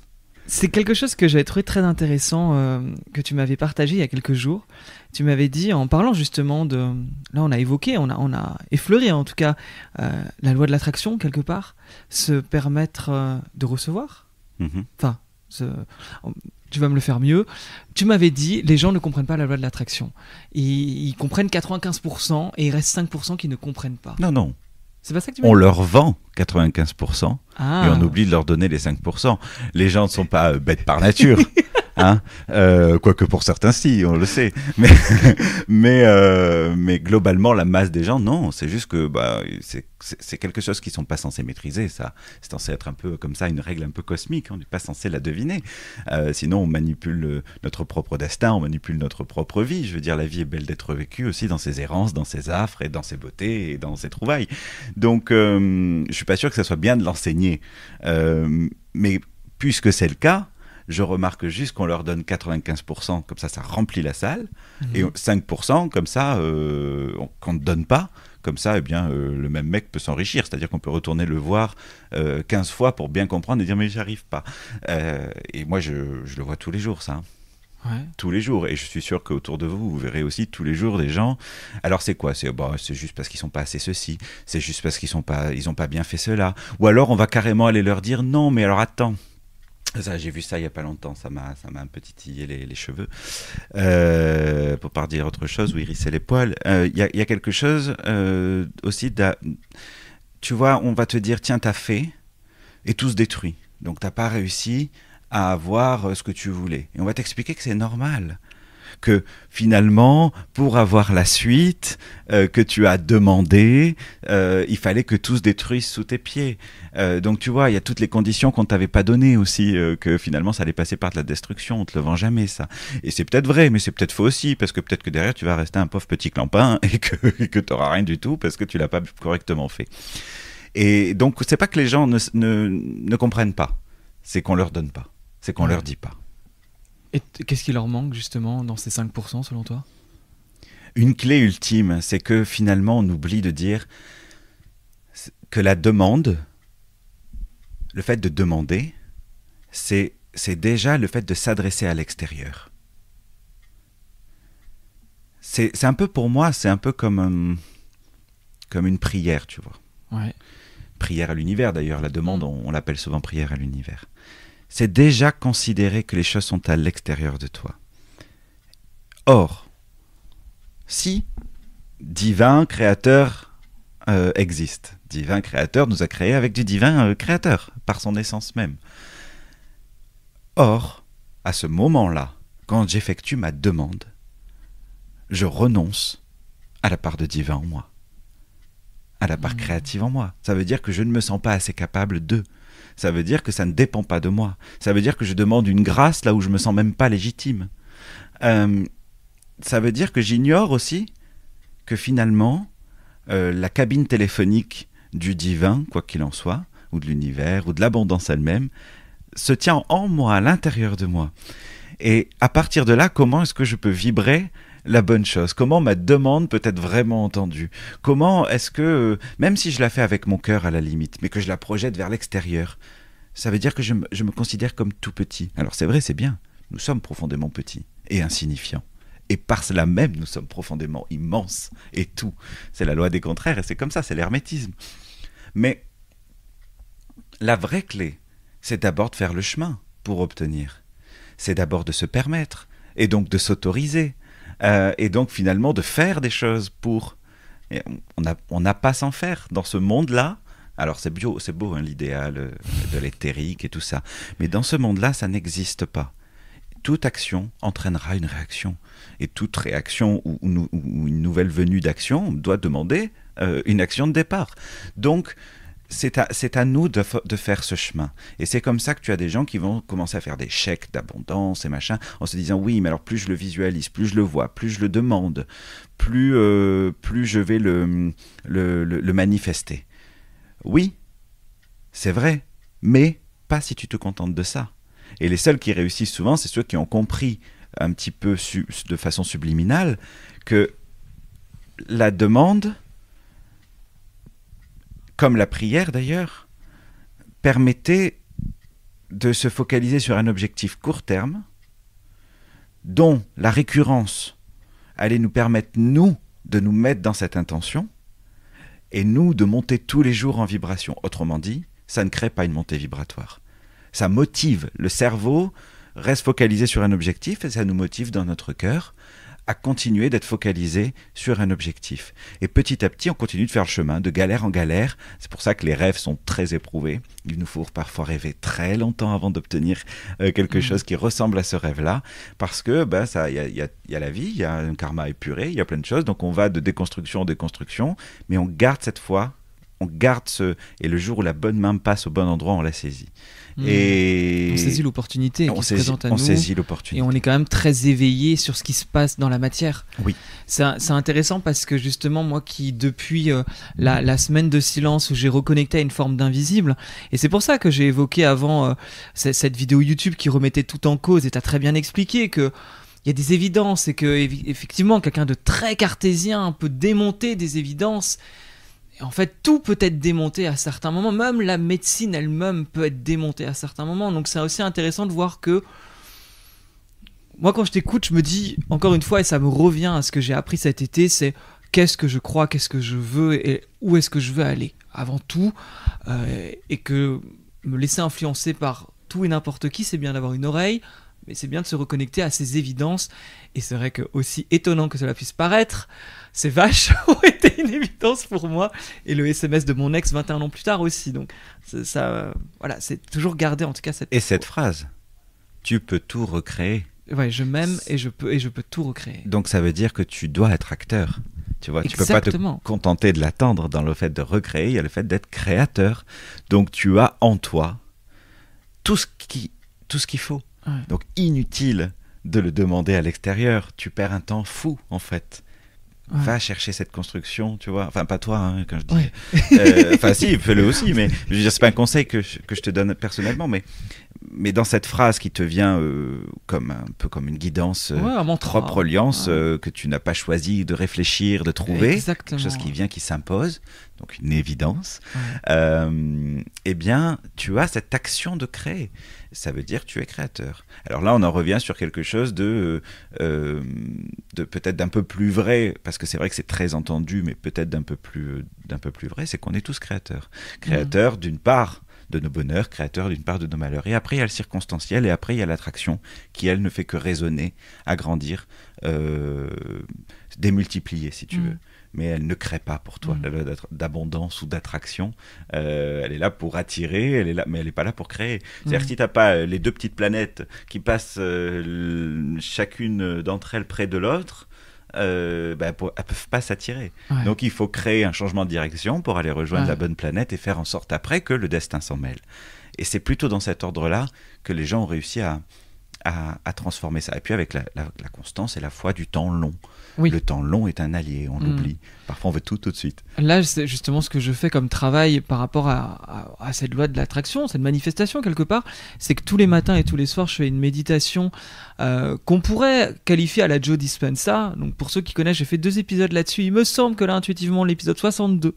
C'est quelque chose que j'avais trouvé très intéressant, euh, que tu m'avais partagé il y a quelques jours. Tu m'avais dit, en parlant justement de... Là, on a évoqué, on a, on a effleuré en tout cas euh, la loi de l'attraction quelque part, se permettre de recevoir. Mhm. Enfin, se, tu vas me le faire mieux. Tu m'avais dit, les gens ne comprennent pas la loi de l'attraction. Ils, ils comprennent 95% et il reste 5% qui ne comprennent pas. Non, non. C'est pas ça que tu On leur vend 95% et on ah. oublie de leur donner les 5%. Les gens ne sont pas euh, bêtes par nature. Hein. Euh, quoique pour certains, si, on le sait. Mais, mais, euh, mais globalement, la masse des gens, non. C'est juste que bah, c'est quelque chose qu'ils ne sont pas censés maîtriser, ça. C'est censé être un peu comme ça, une règle un peu cosmique. On n'est pas censé la deviner. Euh, sinon, on manipule notre propre destin, on manipule notre propre vie. Je veux dire, la vie est belle d'être vécue aussi dans ses errances, dans ses affres, et dans ses beautés, et dans ses trouvailles. Donc, je ne suis pas sûr que ça soit bien de l'enseigner. mais puisque c'est le cas, je remarque juste qu'on leur donne 95%, comme ça, ça remplit la salle, mhm. et 5%, comme ça, euh, qu'on ne donne pas. Comme ça, eh bien, euh, le même mec peut s'enrichir. C'est-à-dire qu'on peut retourner le voir 15 euh, fois pour bien comprendre et dire mais j'arrive pas. et moi, je, le vois tous les jours, ça. Hein. tous les jours. Et je suis sûr qu'autour de vous, vous verrez aussi tous les jours des gens. Alors c'est quoi C'est bon bah, c'est juste parce qu'ils sont pas assez ceci. C'est juste parce qu'ils sont pas, ils ont pas bien fait cela. Ou alors on va carrément aller leur dire non, mais alors attends, j'ai vu ça il n'y a pas longtemps, ça m'a, ça m'a un peu les, cheveux. Euh, pour pas dire autre chose, ou hérisser les poils. Euh, il y, a quelque chose euh, aussi, tu vois, on va te dire, tiens, t'as fait, et tout se détruit. Donc t'as pas réussi à avoir euh, ce que tu voulais. Et on va t'expliquer que c'est normal que finalement, pour avoir la suite euh, que tu as demandé, euh, il fallait que tout se détruise sous tes pieds. Euh, donc tu vois, il y a toutes les conditions qu'on t'avait pas données aussi, que finalement ça allait passer par de la destruction, on te le vend jamais ça. Et c'est peut-être vrai, mais c'est peut-être faux aussi, parce que peut-être que derrière tu vas rester un pauvre petit clampin et que tu n'auras rien du tout parce que tu l'as pas correctement fait. Et donc c'est pas que les gens ne, comprennent pas, c'est qu'on leur donne pas, c'est qu'on leur dit pas. Et qu'est-ce qui leur manque justement dans ces 5% selon toi Une clé ultime, c'est que finalement on oublie de dire que la demande, le fait de demander, c'est déjà le fait de s'adresser à l'extérieur. C'est un peu pour moi, c'est un peu comme, euh, comme une prière, tu vois. Ouais. Prière à l'univers d'ailleurs, la demande, mm. on l'appelle souvent prière à l'univers c'est déjà considérer que les choses sont à l'extérieur de toi. Or, si divin créateur euh, existe, divin créateur nous a créé avec du divin euh, créateur, par son essence même. Or, à ce moment-là, quand j'effectue ma demande, je renonce à la part de divin en moi, à la part mmh. créative en moi. Ça veut dire que je ne me sens pas assez capable de ça veut dire que ça ne dépend pas de moi. Ça veut dire que je demande une grâce là où je me sens même pas légitime. Euh, ça veut dire que j'ignore aussi que finalement, euh, la cabine téléphonique du divin, quoi qu'il en soit, ou de l'univers, ou de l'abondance elle-même, se tient en moi, à l'intérieur de moi. Et à partir de là, comment est-ce que je peux vibrer la bonne chose Comment ma demande peut être vraiment entendue Comment est-ce que, euh, même si je la fais avec mon cœur à la limite, mais que je la projette vers l'extérieur, ça veut dire que je me, considère comme tout petit. Alors c'est vrai, c'est bien. Nous sommes profondément petits et insignifiants. Et par cela même, nous sommes profondément immenses et tout. C'est la loi des contraires et c'est comme ça, c'est l'hermétisme. Mais la vraie clé, c'est d'abord de faire le chemin pour obtenir. C'est d'abord de se permettre et donc de s'autoriser euh, et donc finalement de faire des choses pour. on n'a pas sans faire dans ce monde-là. Alors c'est beau, c'est beau hein, l'idéal euh, de l'éthérique et tout ça, mais dans ce monde-là, ça n'existe pas. Toute action entraînera une réaction, et toute réaction ou, une nouvelle venue d'action doit demander euh, une action de départ. Donc c'est à, nous de, faire ce chemin. Et c'est comme ça que tu as des gens qui vont commencer à faire des chèques d'abondance et machin, en se disant oui, mais alors plus je le visualise, plus je le vois, plus je le demande, plus, euh, je vais le manifester. Oui, c'est vrai, mais pas si tu te contentes de ça. Et les seuls qui réussissent souvent, c'est ceux qui ont compris un petit peu de façon subliminale que la demande, comme la prière d'ailleurs, permettait de se focaliser sur un objectif court terme, dont la récurrence allait nous permettre, nous, de nous mettre dans cette intention, et nous, de monter tous les jours en vibration. Autrement dit, ça ne crée pas une montée vibratoire. Ça motive. Le cerveau reste focalisé sur un objectif et ça nous motive dans notre cœur à continuer d'être focalisé sur un objectif. Et petit à petit, on continue de faire le chemin, de galère en galère. C'est pour ça que les rêves sont très éprouvés. Il nous faut parfois rêver très longtemps avant d'obtenir euh, quelque mmh. chose qui ressemble à ce rêve-là, parce que ben ça, il y, a, la vie, il y a un karma épuré, il y a plein de choses. Donc on va de déconstruction en déconstruction, mais on garde cette fois, on garde ce, et le jour où la bonne main passe au bon endroit, on la saisit. Mm. Et on saisit l'opportunité qui se présente à nous. Et on est quand même très éveillé sur ce qui se passe dans la matière. Oui. C'est intéressant parce que justement, moi qui, depuis euh, la, semaine de silence où j'ai reconnecté à une forme d'invisible, et c'est pour ça que j'ai évoqué avant euh, cette vidéo YouTube qui remettait tout en cause, et t'as très bien expliqué que il y a des évidences et que effectivement quelqu'un de très cartésien peut démonter des évidences en fait, tout peut être démonté à certains moments, même la médecine elle-même peut être démontée à certains moments. Donc c'est aussi intéressant de voir que moi quand je t'écoute, je me dis encore une fois, et ça me revient à ce que j'ai appris cet été, c'est qu'est-ce que je crois, qu'est-ce que je veux et où est-ce que je veux aller avant tout, euh, et que me laisser influencer par tout et n'importe qui, c'est bien d'avoir une oreille, mais c'est bien de se reconnecter à ces évidences. Et c'est vrai que aussi étonnant que cela puisse paraître, ces vaches ont été une évidence pour moi. Et le SMS de mon ex 21 ans plus tard aussi. Donc, ça, voilà, c'est toujours gardé en tout cas cette. Et cette phrase Tu peux tout recréer. Ouais, je m'aime et je peux et je peux tout recréer. Donc ça veut dire que tu dois être acteur. Tu vois, tu peux pas te contenter de l'attendre dans le fait de recréer, il y a le fait d'être créateur. Donc tu as en toi tout ce qui tout ce qu'il faut. Donc inutile de le demander à l'extérieur, tu perds un temps fou en fait. Va chercher cette construction, tu vois. Enfin, pas toi, hein, quand je dis. Euh, enfin, si, fais-le aussi, mais je veux dire, c'est pas un conseil que je, te donne personnellement, mais, mais dans cette phrase qui te vient euh, comme un peu comme une guidance, euh, propre alliance que tu n'as pas choisi de réfléchir, de trouver, quelque chose qui vient, qui s'impose, donc une évidence, eh bien, tu as cette action de créer ça veut dire tu es créateur. Alors là, on en revient sur quelque chose de, euh, euh, de peut-être d'un peu plus vrai, parce que c'est vrai que c'est très entendu, mais peut-être d'un peu plus euh, peu plus vrai, c'est qu'on est tous créateurs. Créateurs mhm. d'une part de nos bonheurs, créateurs d'une part de nos malheurs. Et après, il y a le circonstanciel, et après, il y a l'attraction, qui, elle, ne fait que résonner, agrandir, démultiplier, si tu mhm. veux mais elle ne crée pas pour toi mmh. d'abondance ou d'attraction. Euh, elle est là pour attirer, elle est là, mais elle n'est pas là pour créer. C'est-à-dire mm. que si n'as pas euh, les deux petites planètes qui passent euh, chacune d'entre elles près de l'autre, bah, elles ne peuvent pas s'attirer. Donc il faut créer un changement de direction pour aller rejoindre la bonne planète et faire en sorte après que le destin s'en mêle. Et c'est plutôt dans cet ordre-là que les gens ont réussi à, transformer ça. Et puis avec la, constance et la foi du temps long. Le temps long est un allié, on hmm. l'oublie. Parfois, on veut tout tout de suite. Là, c'est justement ce que je fais comme travail par rapport à, cette loi de l'attraction, cette manifestation quelque part. C'est que tous les matins et tous les soirs, je fais une méditation euh, qu'on pourrait qualifier à la Joe Dispenza. Donc, pour ceux qui connaissent, j'ai fait deux épisodes là-dessus. Il me semble que là, intuitivement, l'épisode 62,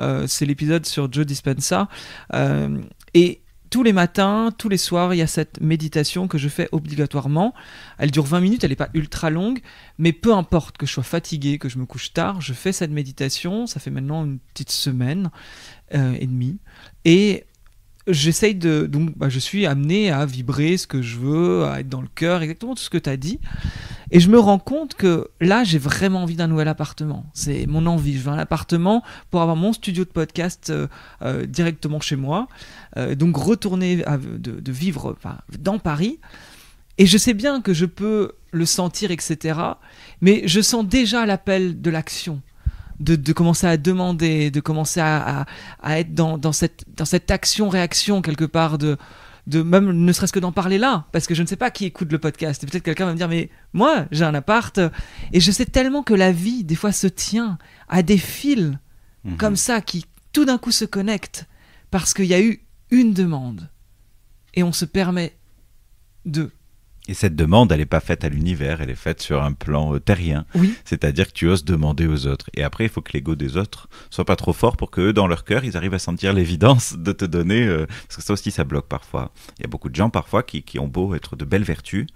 euh, c'est l'épisode sur Joe Dispenza. Euh, et tous les matins, tous les soirs, il y a cette méditation que je fais obligatoirement. Elle dure 20 minutes, elle n'est pas ultra longue, mais peu importe que je sois fatigué, que je me couche tard, je fais cette méditation. Ça fait maintenant une petite semaine euh, et demie. Et j'essaye de. Donc, bah, je suis amené à vibrer ce que je veux, à être dans le cœur, exactement tout ce que tu as dit. Et je me rends compte que là, j'ai vraiment envie d'un nouvel appartement. C'est mon envie. Je veux un appartement pour avoir mon studio de podcast euh, euh, directement chez moi. Euh, donc, retourner de, vivre dans Paris. Et je sais bien que je peux le sentir, etc. Mais je sens déjà l'appel de l'action de, commencer à demander, de commencer à, être dans, cette, dans cette action-réaction quelque part, de, de même ne serait-ce que d'en parler là, parce que je ne sais pas qui écoute le podcast. Peut-être quelqu'un va me dire, mais moi, j'ai un appart, et je sais tellement que la vie, des fois, se tient à des fils mhm. comme ça qui tout d'un coup se connectent parce qu'il y a eu une demande, et on se permet de et cette demande, elle n'est pas faite à l'univers, elle est faite sur un plan euh, terrien. Oui. C'est-à-dire que tu oses demander aux autres. Et après, il faut que l'ego des autres soit pas trop fort pour que dans leur cœur, ils arrivent à sentir l'évidence de te donner. Euh, parce que ça aussi, ça bloque parfois. Il y a beaucoup de gens parfois qui, ont beau être de belles vertus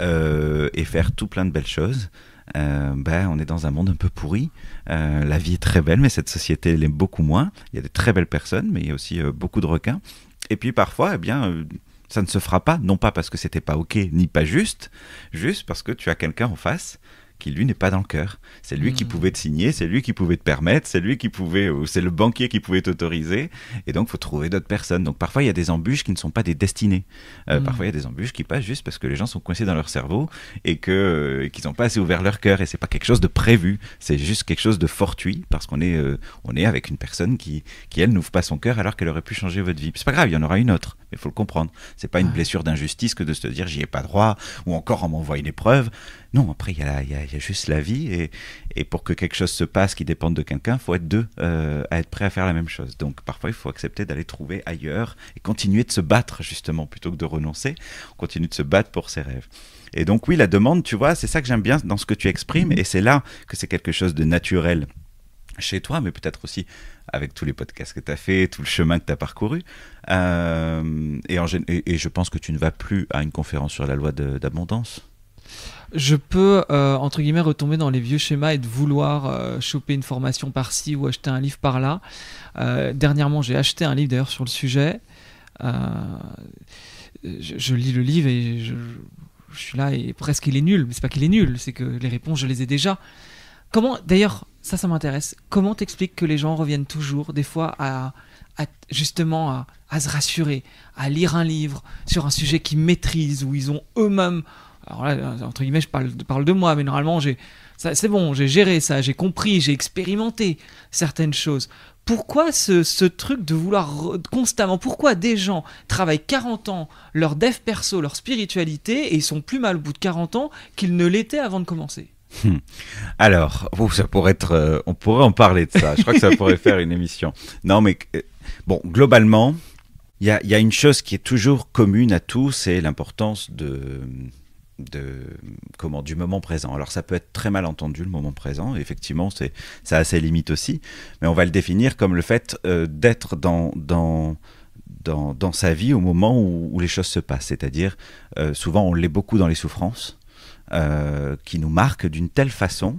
euh, et faire tout plein de belles choses. ben, on est dans un monde un peu pourri. la vie est très belle, mais cette société l'aime beaucoup moins. Il y a des très belles personnes, mais il y a aussi beaucoup de requins. Et puis parfois, eh bien, ça ne se fera pas, non pas parce que c'était pas ok, ni pas juste, juste parce que tu as quelqu'un en face qui lui n'est pas dans le cœur. C'est lui qui hmm. pouvait te signer, c'est lui qui pouvait te permettre, c'est lui qui pouvait, ou c'est le banquier qui pouvait t'autoriser. Et donc, faut trouver d'autres personnes. Donc, parfois, il y a des embûches qui ne sont pas des destinées. Euh, hmm. Parfois, il y a des embûches qui passent juste parce que les gens sont coincés dans leur cerveau et que euh, qu'ils n'ont pas assez ouvert leur cœur. Et c'est pas quelque chose de prévu. C'est juste quelque chose de fortuit parce qu'on est, euh, on est avec une personne qui, qui elle, n'ouvre pas son cœur alors qu'elle aurait pu changer votre vie. C'est pas grave, il y en aura une autre. Mais faut le comprendre. C'est pas une blessure d'injustice que de se dire j'y ai pas droit ou encore on m'envoie une épreuve. Non, après, il y, a, juste la vie, et, pour que quelque chose se passe qui dépende de quelqu'un, il faut être deux euh, à être prêt à faire la même chose. Donc parfois, il faut accepter d'aller trouver ailleurs et continuer de se battre, justement, plutôt que de renoncer. On continue de se battre pour ses rêves. Et donc oui, la demande, tu vois, c'est ça que j'aime bien dans ce que tu exprimes, et c'est là que c'est quelque chose de naturel chez toi, mais peut-être aussi avec tous les podcasts que tu as fait, tout le chemin que tu as parcouru. Euh, et, en, et, et, je pense que tu ne vas plus à une conférence sur la loi d'abondance je peux, euh, entre guillemets, retomber dans les vieux schémas et de vouloir euh, choper une formation par-ci ou acheter un livre par-là. Euh, dernièrement, j'ai acheté un livre d'ailleurs sur le sujet. Je, lis le livre et je, suis là et presque il est nul. Mais c'est pas qu'il est nul, c'est que les réponses, je les ai déjà. Comment, d'ailleurs, ça, ça m'intéresse. Comment t'expliques que les gens reviennent toujours, des fois, à, justement à, à, se rassurer, à lire un livre sur un sujet qu'ils maîtrisent, où ils ont eux-mêmes alors là, entre guillemets, je parle, parle de moi, mais normalement, j'ai, c'est bon, j'ai géré ça, j'ai compris, j'ai expérimenté certaines choses. Pourquoi ce, ce truc de vouloir constamment, pourquoi des gens travaillent 40 ans leur dev perso, leur spiritualité, et ils sont plus mal au bout de 40 ans qu'ils ne l'étaient avant de commencer hmm. Alors, ça pourrait être, euh, on pourrait en parler de ça. Je crois que ça pourrait faire une émission. Non, mais euh, bon, globalement, il y, y a, une chose qui est toujours commune à tous, c'est l'importance de, de comment du moment présent. Alors ça peut être très mal entendu le moment présent, effectivement c'est ça a ses limites aussi, mais on va le définir comme le fait euh, d'être dans, dans dans, dans sa vie au moment où, les choses se passent, c'est-à-dire euh, souvent on l'est beaucoup dans les souffrances euh, qui nous marquent d'une telle façon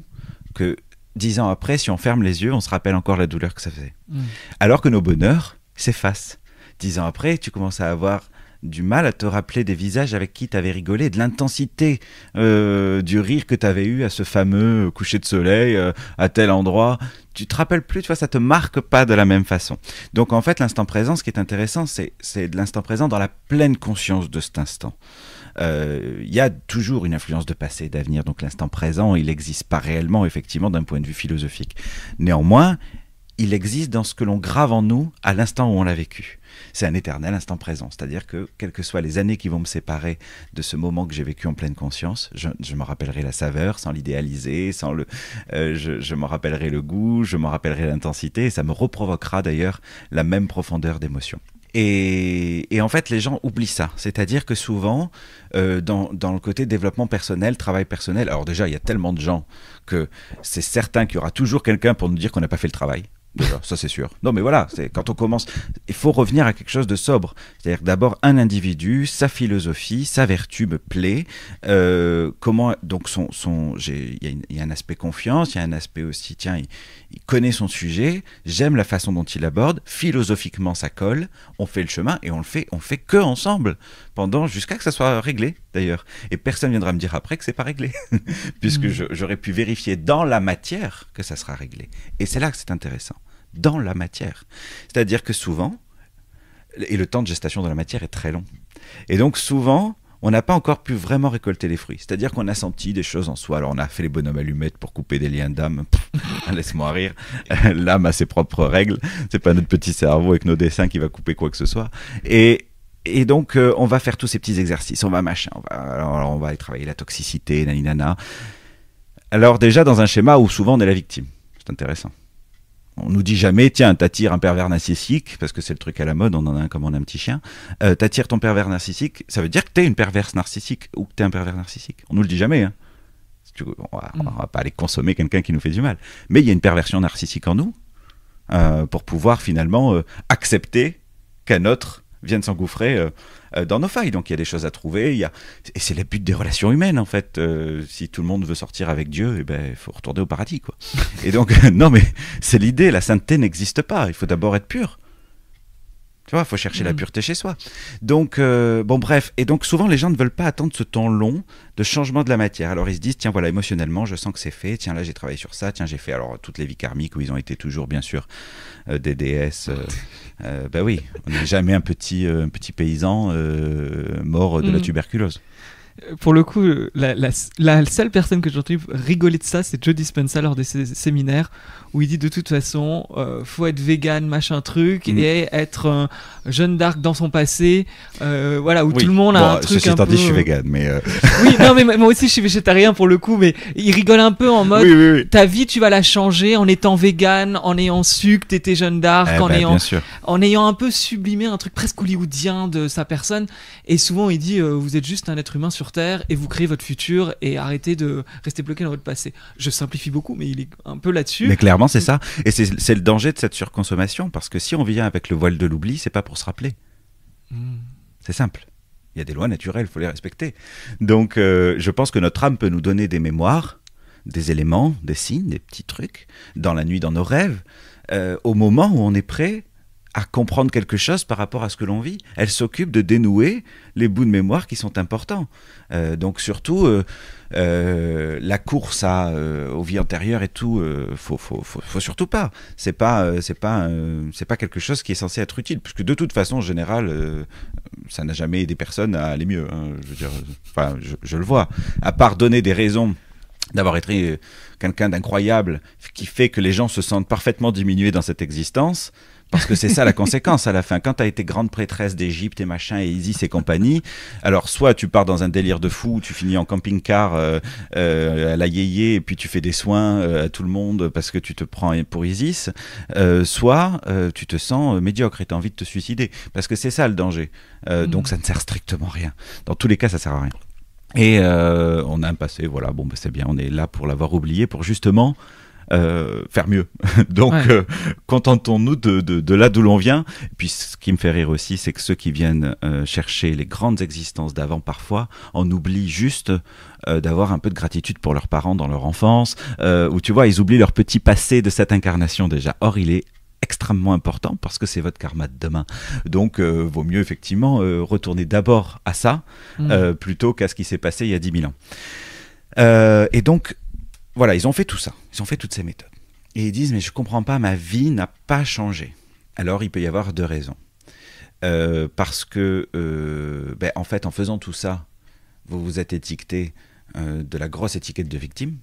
que dix ans après, si on ferme les yeux, on se rappelle encore la douleur que ça faisait. Mmh. Alors que nos bonheurs s'effacent. Dix ans après, tu commences à avoir du mal à te rappeler des visages avec qui tu avais rigolé, de l'intensité euh, du rire que tu avais eu à ce fameux coucher de soleil euh, à tel endroit. Tu te rappelles plus, tu vois, ça te marque pas de la même façon. Donc en fait, l'instant présent, ce qui est intéressant, c'est, de l'instant présent dans la pleine conscience de cet instant. Euh, il y a toujours une influence de passé et d'avenir, donc l'instant présent, il n'existe pas réellement, effectivement, d'un point de vue philosophique. Néanmoins, il existe dans ce que l'on grave en nous à l'instant où on l'a vécu c'est un éternel instant présent. C'est-à-dire que, quelles que soient les années qui vont me séparer de ce moment que j'ai vécu en pleine conscience, je, je m'en rappellerai la saveur sans l'idéaliser, sans le, euh, je, je m'en rappellerai le goût, je m'en rappellerai l'intensité, et ça me reprovoquera d'ailleurs la même profondeur d'émotion. Et, en fait, les gens oublient ça. C'est-à-dire que souvent, euh, dans, le côté développement personnel, travail personnel, alors déjà, il y a tellement de gens que c'est certain qu'il y aura toujours quelqu'un pour nous dire qu'on n'a pas fait le travail ça c'est sûr. Non, mais voilà, c'est quand on commence, il faut revenir à quelque chose de sobre. C'est-à-dire d'abord un individu, sa philosophie, sa vertu me plaît. Euh, comment donc son son, il y, a un aspect confiance, il y a un aspect aussi tiens, il, connaît son sujet, j'aime la façon dont il aborde, philosophiquement ça colle, on fait le chemin et on le fait, on fait que ensemble pendant jusqu'à que ça soit réglé d'ailleurs. Et personne viendra me dire après que c'est pas réglé, puisque hmm. j'aurais pu vérifier dans la matière que ça sera réglé. Et c'est là que c'est intéressant, dans la matière. C'est-à-dire que souvent, et le temps de gestation de la matière est très long. Et donc souvent, on n'a pas encore pu vraiment récolter les fruits. C'est-à-dire qu'on a senti des choses en soi. Alors on a fait les bonhommes allumettes pour couper des liens d'âme. Laisse-moi rire. L'âme a ses propres règles. C'est pas notre petit cerveau avec nos dessins qui va couper quoi que ce soit. Et et donc, euh, on va faire tous ces petits exercices, on va machin, on va, alors, on va aller travailler la toxicité, naninana. Alors, déjà, dans un schéma où souvent on est la victime. C'est intéressant. On nous dit jamais, tiens, t'attires un pervers narcissique, parce que c'est le truc à la mode, on en a un comme on a un petit chien. Euh, t'attires ton pervers narcissique, ça veut dire que t'es une perverse narcissique ou que t'es un pervers narcissique. On nous le dit jamais. Hein. On, va, mm. va pas aller consommer quelqu'un qui nous fait du mal. Mais il y a une perversion narcissique en nous euh, pour pouvoir finalement euh, accepter qu'un autre viennent s'engouffrer euh, euh, dans nos failles. Donc il y a des choses à trouver. Il y a... Et c'est le but des relations humaines, en fait. Euh, si tout le monde veut sortir avec Dieu, eh ben, il ben, faut retourner au paradis. quoi. et donc, non, mais c'est l'idée. La sainteté n'existe pas. Il faut d'abord être pur il faut chercher la mm. pureté chez soi. Donc, euh, bon, bref. Et donc, souvent, les gens ne veulent pas attendre ce temps long de changement de la matière. Alors, ils se disent, tiens, voilà, émotionnellement, je sens que c'est fait. Tiens, là, j'ai travaillé sur ça. Tiens, j'ai fait. Alors, toutes les vies karmiques où ils ont été toujours, bien sûr, euh, des déesses. Euh, euh bah oui, on n'est jamais un petit, petit paysan mort de la mm. tuberculose pour le coup, la, seule personne que j'ai entendu rigoler de ça, c'est Joe Dispenza lors de séminaires, où il dit de toute façon, euh, faut être vegan, machin truc, mm. et être jeune d'arc dans son passé, euh, voilà, où tout le monde a un truc un peu... dit, je suis vegan, mais... Euh. oui, non, mais moi aussi, je suis végétarien pour le coup, mais il rigole un peu en mode, ta vie, tu vas la changer en étant vegan, en ayant su que t'étais jeune d'arc, eh en, ben, ayant, en ayant un peu sublimé un truc presque hollywoodien de sa personne, et souvent, il dit, vous êtes juste un être humain sur Terre et vous créez votre futur et arrêtez de rester bloqué dans votre passé. Je simplifie beaucoup, mais il est un peu là-dessus. Mais clairement, c'est ça. Et c'est le danger de cette surconsommation, parce que si on vient avec le voile de l'oubli, c'est pas pour se rappeler. Hmm. C'est simple. Il y a des lois naturelles, il faut les respecter. Donc, euh, je pense que notre âme peut nous donner des mémoires, des éléments, des signes, des petits trucs, dans la nuit, dans nos rêves, euh, au moment où on est prêt à comprendre quelque chose par rapport à ce que l'on vit. Elle s'occupe de dénouer les bouts de mémoire qui sont importants. Euh, donc surtout, euh, euh, la course à, aux vies antérieures et tout, faut, faut, faut, surtout pas. C'est pas, c'est pas, c'est pas quelque chose qui est censé être utile, puisque de toute façon, en général, ça n'a jamais aidé personne à aller mieux. Hein. je, veux dire, enfin, je, je le vois. À part donner des raisons d'avoir été quelqu'un d'incroyable qui fait que les gens se sentent parfaitement diminués dans cette existence. Parce que c'est ça la conséquence à la fin. Quand tu as été grande prêtresse d'Égypte et machin et Isis et compagnie, alors soit tu pars dans un délire de fou, tu finis en camping-car euh, euh, à la yéyé et puis tu fais des soins euh, à tout le monde parce que tu te prends pour Isis, soit tu te sens médiocre et tu as envie de te suicider. Parce que c'est ça le danger. Mm. Donc ça ne sert strictement rien. Dans tous les cas, ça ne sert à rien. Et on a un passé, voilà, bon, bah, c'est bien, on est là pour l'avoir oublié, pour justement euh, faire mieux. Donc, euh, contentons-nous de, là d'où l'on vient. puis, ce qui me fait rire aussi, c'est que ceux qui viennent euh, chercher les grandes existences d'avant, parfois, en oublient juste d'avoir un peu de gratitude pour leurs parents dans leur enfance, ou tu vois, ils oublient leur petit passé de cette incarnation déjà. Or, il est extrêmement important parce que c'est votre karma de demain. Donc, vaut mieux effectivement retourner d'abord à ça mm. plutôt qu'à ce qui s'est passé il y a 10 000 ans. et donc, voilà, ils ont fait tout ça, ils ont fait toutes ces méthodes. Et ils disent, mais je comprends pas, ma vie n'a pas changé. Alors il peut y avoir deux raisons. Euh, parce que, euh, ben, en fait, en faisant tout ça, vous vous êtes étiqueté euh, de la grosse étiquette de victime,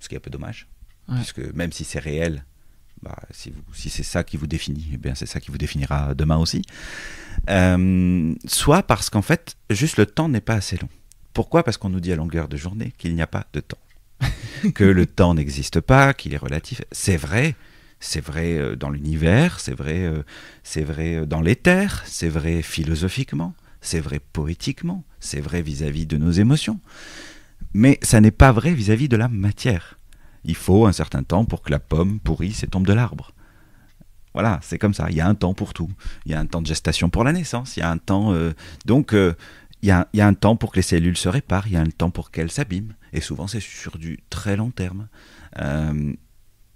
ce qui est un peu dommage, Parce puisque même si c'est réel, bah, si, c'est ça qui vous définit, eh bien c'est ça qui vous définira demain aussi. soit parce qu'en fait, juste le temps n'est pas assez long. Pourquoi Parce qu'on nous dit à longueur de journée qu'il n'y a pas de temps. que le temps n'existe pas, qu'il est relatif. C'est vrai, c'est vrai euh, dans l'univers, c'est vrai, euh, c'est vrai euh, dans l'éther, c'est vrai philosophiquement, c'est vrai poétiquement, c'est vrai vis-à-vis de nos émotions. Mais ça n'est pas vrai vis-à-vis de la matière. Il faut un certain temps pour que la pomme pourrisse et tombe de l'arbre. Voilà, c'est comme ça. Il y a un temps pour tout. Il y a un temps de gestation pour la naissance. Il y a un temps. donc, il y, a un temps pour que les cellules se réparent, il y a un temps pour qu'elles s'abîment, et souvent c'est sur du très long terme. Euh,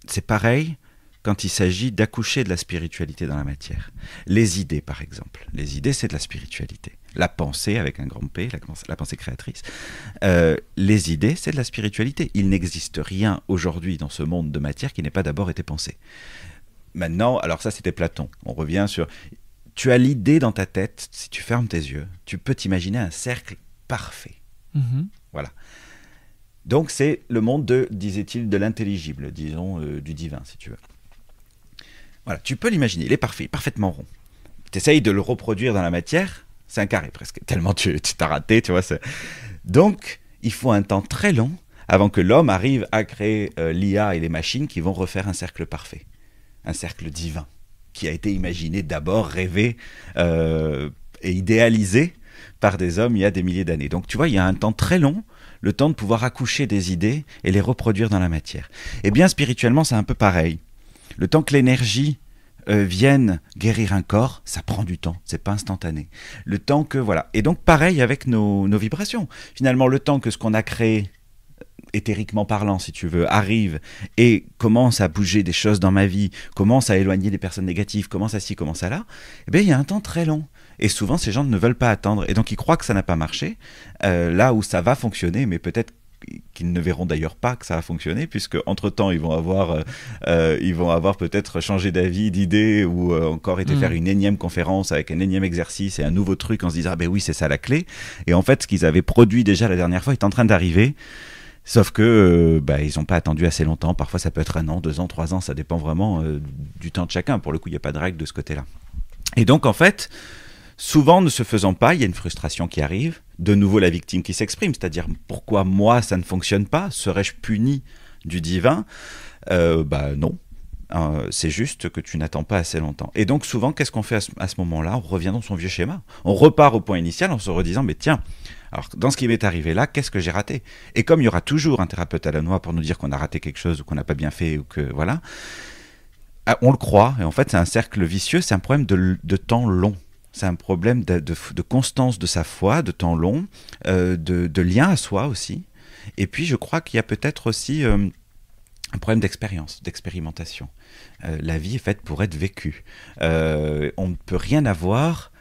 c'est pareil quand il s'agit d'accoucher de la spiritualité dans la matière. Les idées, par exemple. Les idées, c'est de la spiritualité. La pensée, avec un grand P, la, pensée créatrice. Euh, les idées, c'est de la spiritualité. Il n'existe rien aujourd'hui dans ce monde de matière qui n'ait pas d'abord été pensé. Maintenant, alors ça c'était Platon. On revient sur tu as l'idée dans ta tête, si tu fermes tes yeux, tu peux t'imaginer un cercle parfait. Mhm. Voilà. Donc c'est le monde de, disait-il, de l'intelligible, disons, euh, du divin, si tu veux. Voilà, tu peux l'imaginer, il est parfait, parfaitement rond. Tu essayes de le reproduire dans la matière, c'est un carré presque, tellement tu t'as raté, tu vois. Donc, il faut un temps très long avant que l'homme arrive à créer euh, l'IA et les machines qui vont refaire un cercle parfait, un cercle divin qui a été imaginé d'abord, rêvé euh, et idéalisé par des hommes il y a des milliers d'années. Donc tu vois, il y a un temps très long, le temps de pouvoir accoucher des idées et les reproduire dans la matière. Et eh bien, spirituellement, c'est un peu pareil. Le temps que l'énergie euh, vienne guérir un corps, ça prend du temps, c'est pas instantané. Le temps que voilà. Et donc pareil avec nos, nos vibrations. Finalement, le temps que ce qu'on a créé éthériquement parlant, si tu veux, arrive et commence à bouger des choses dans ma vie, commence à éloigner des personnes négatives, commence à ci, commence à là, eh bien, il y a un temps très long. Et souvent, ces gens ne veulent pas attendre. Et donc, ils croient que ça n'a pas marché, euh, là où ça va fonctionner, mais peut-être qu'ils ne verront d'ailleurs pas que ça va fonctionner, puisque entre temps ils vont avoir euh, euh, avoir peut-être changé d'avis d'idées, ou encore été mm. faire une énième conférence avec un énième exercice et un nouveau truc en se disant ah ben oui c'est ça la clé et en fait ce qu'ils avaient produit déjà la dernière fois est en train d'arriver Sauf que euh, bah, ils n'ont pas attendu assez longtemps. Parfois, ça peut être un an, deux ans, trois ans. Ça dépend vraiment euh, du temps de chacun. Pour le coup, il n'y a pas de règle de ce côté-là. Et donc, en fait, souvent ne se faisant pas, il y a une frustration qui arrive. De nouveau, la victime qui s'exprime, c'est-à-dire pourquoi moi ça ne fonctionne pas Serais-je puni du divin euh, Bah non. Hein, c'est juste que tu n'attends pas assez longtemps. Et donc souvent, qu'est-ce qu'on fait à ce, ce moment-là On revient dans son vieux schéma. On repart au point initial en se redisant, mais tiens, alors, dans ce qui m'est arrivé là, qu'est-ce que j'ai raté Et comme il y aura toujours un thérapeute à la noix pour nous dire qu'on a raté quelque chose ou qu'on n'a pas bien fait ou que voilà, ah, on le croit. Et en fait, c'est un cercle vicieux, c'est un problème de, temps long. C'est un problème de, constance de sa foi, de temps long, euh, de, lien à soi aussi. Et puis, je crois qu'il y a peut-être aussi euh, un problème d'expérience, d'expérimentation. Euh, la vie est faite pour être vécue. on ne peut rien avoir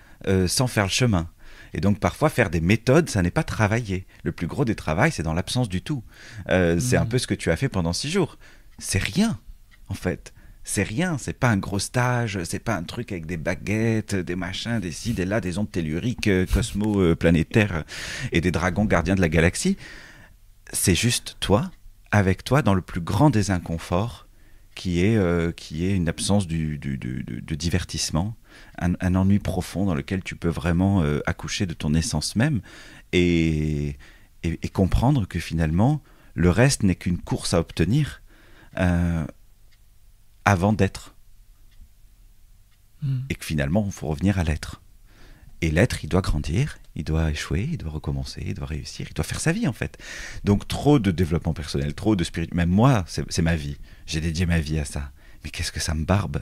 sans faire le chemin. Et donc parfois faire des méthodes, ça n'est pas travailler. Le plus gros des travaux, c'est dans l'absence du tout. Euh, mm. C'est un peu ce que tu as fait pendant six jours. C'est rien, en fait. C'est rien, c'est pas un gros stage, c'est pas un truc avec des baguettes, des machins, des ci, des là, des ondes telluriques, euh, cosmo, euh, planétaires et des dragons gardiens de la galaxie. C'est juste toi, avec toi, dans le plus grand des inconforts, qui est, qui est une absence de divertissement un, ennui profond dans lequel tu peux vraiment euh, accoucher de ton essence même et, comprendre que finalement, le reste n'est qu'une course à obtenir euh, avant d'être. Hmm. Et que finalement, il faut revenir à l'être. Et l'être, il doit grandir, il doit échouer, il doit recommencer, il doit réussir, il doit faire sa vie en fait. Donc trop de développement personnel, trop de spirituel. Même moi, c'est ma vie. J'ai dédié ma vie à ça. Mais qu'est-ce que ça me barbe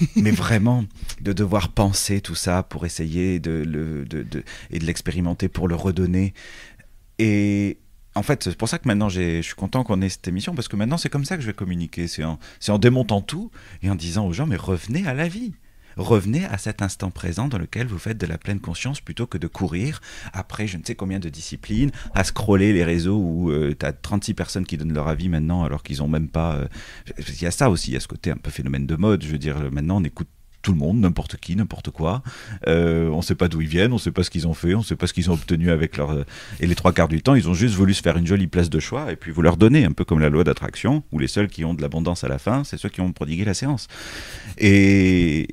mais vraiment, de devoir penser tout ça pour essayer de, et de l'expérimenter pour le redonner. Et en fait, c'est pour ça que maintenant je suis content qu'on ait cette émission, parce que maintenant c'est comme ça que je vais communiquer. C'est en, en démontant tout et en disant aux gens, mais revenez à la vie revenez à cet instant présent dans lequel vous faites de la pleine conscience plutôt que de courir après je ne sais combien de disciplines, à scroller les réseaux où tu as 36 personnes qui donnent leur avis maintenant alors qu'ils n'ont même pas... Euh, il y a ça aussi, il y a ce côté un peu phénomène de mode, je veux dire, euh, maintenant on écoute tout le monde, n'importe qui, n'importe quoi. Euh, on ne sait pas d'où ils viennent, on ne sait pas ce qu'ils ont fait, on ne sait pas ce qu'ils ont obtenu avec leur... Et les trois quarts du temps, ils ont juste voulu se faire une jolie place de choix, et puis vous leur donnez, un peu comme la loi d'attraction, où les seuls qui ont de l'abondance à la fin, c'est ceux qui ont prodigué la séance. Et,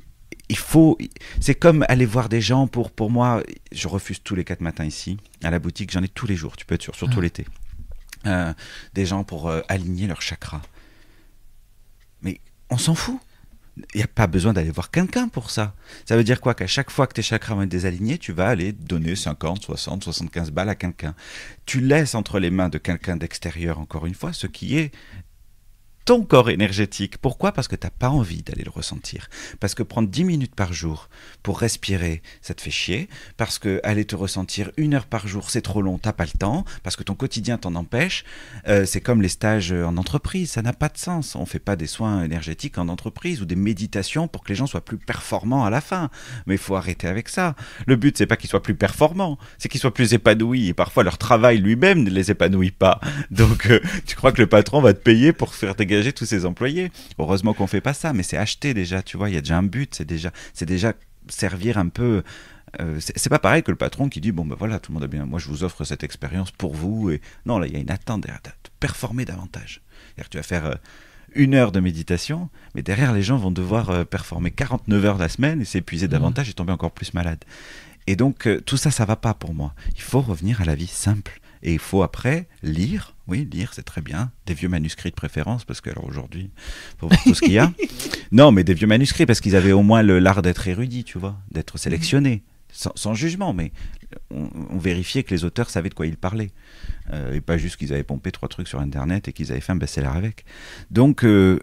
il faut. C'est comme aller voir des gens pour, pour moi. Je refuse tous les quatre matins ici, à la boutique. J'en ai tous les jours, tu peux être sûr, surtout mm. l'été. Euh, des gens pour euh, aligner leurs chakras. Mais on s'en fout. Il n'y a pas besoin d'aller voir quelqu'un pour ça. Ça veut dire quoi Qu'à chaque fois que tes chakras vont être désalignés, tu vas aller donner 50, 60, 75 balles à quelqu'un. Tu laisses entre les mains de quelqu'un d'extérieur, encore une fois, ce qui est ton corps énergétique. Pourquoi Parce que tu n'as pas envie d'aller le ressentir. Parce que prendre 10 minutes par jour pour respirer, ça te fait chier. Parce que aller te ressentir une heure par jour, c'est trop long, t'as pas le temps. Parce que ton quotidien t'en empêche. Euh, c'est comme les stages euh, en entreprise, ça n'a pas de sens. On fait pas des soins énergétiques en entreprise ou des méditations pour que les gens soient plus performants à la fin. Mais il faut arrêter avec ça. Le but, c'est pas qu'ils soient plus performants, c'est qu'ils soient plus épanouis. Et parfois, leur travail lui-même ne les épanouit pas. Donc, euh, tu crois que le patron va te payer pour faire des tous ses employés. Heureusement qu'on fait pas ça, mais c'est acheter déjà, tu vois, il y a déjà un but, c'est déjà, c'est déjà servir un peu. Euh, c'est pas pareil que le patron qui dit bon ben voilà tout le monde a bien moi je vous offre cette expérience pour vous et non là il y a une attente derrière de performer davantage tu vas faire euh, une heure de méditation mais derrière les gens vont devoir euh, performer 49 heures la semaine et s'épuiser mmh. davantage et tomber encore plus malade et donc tout ça ça va pas pour moi il faut revenir à la vie simple et il faut après lire, oui, lire, c'est très bien, des vieux manuscrits de préférence, parce que alors aujourd'hui, faut voir tout ce qu'il y a. non, mais des vieux manuscrits, parce qu'ils avaient au moins l'art d'être érudits, tu vois, d'être sélectionnés. Sans, jugement, mais on, vérifiait que les auteurs savaient de quoi ils parlaient. Euh, et pas juste qu'ils avaient pompé trois trucs sur Internet et qu'ils avaient fait un best-seller avec. Donc, euh,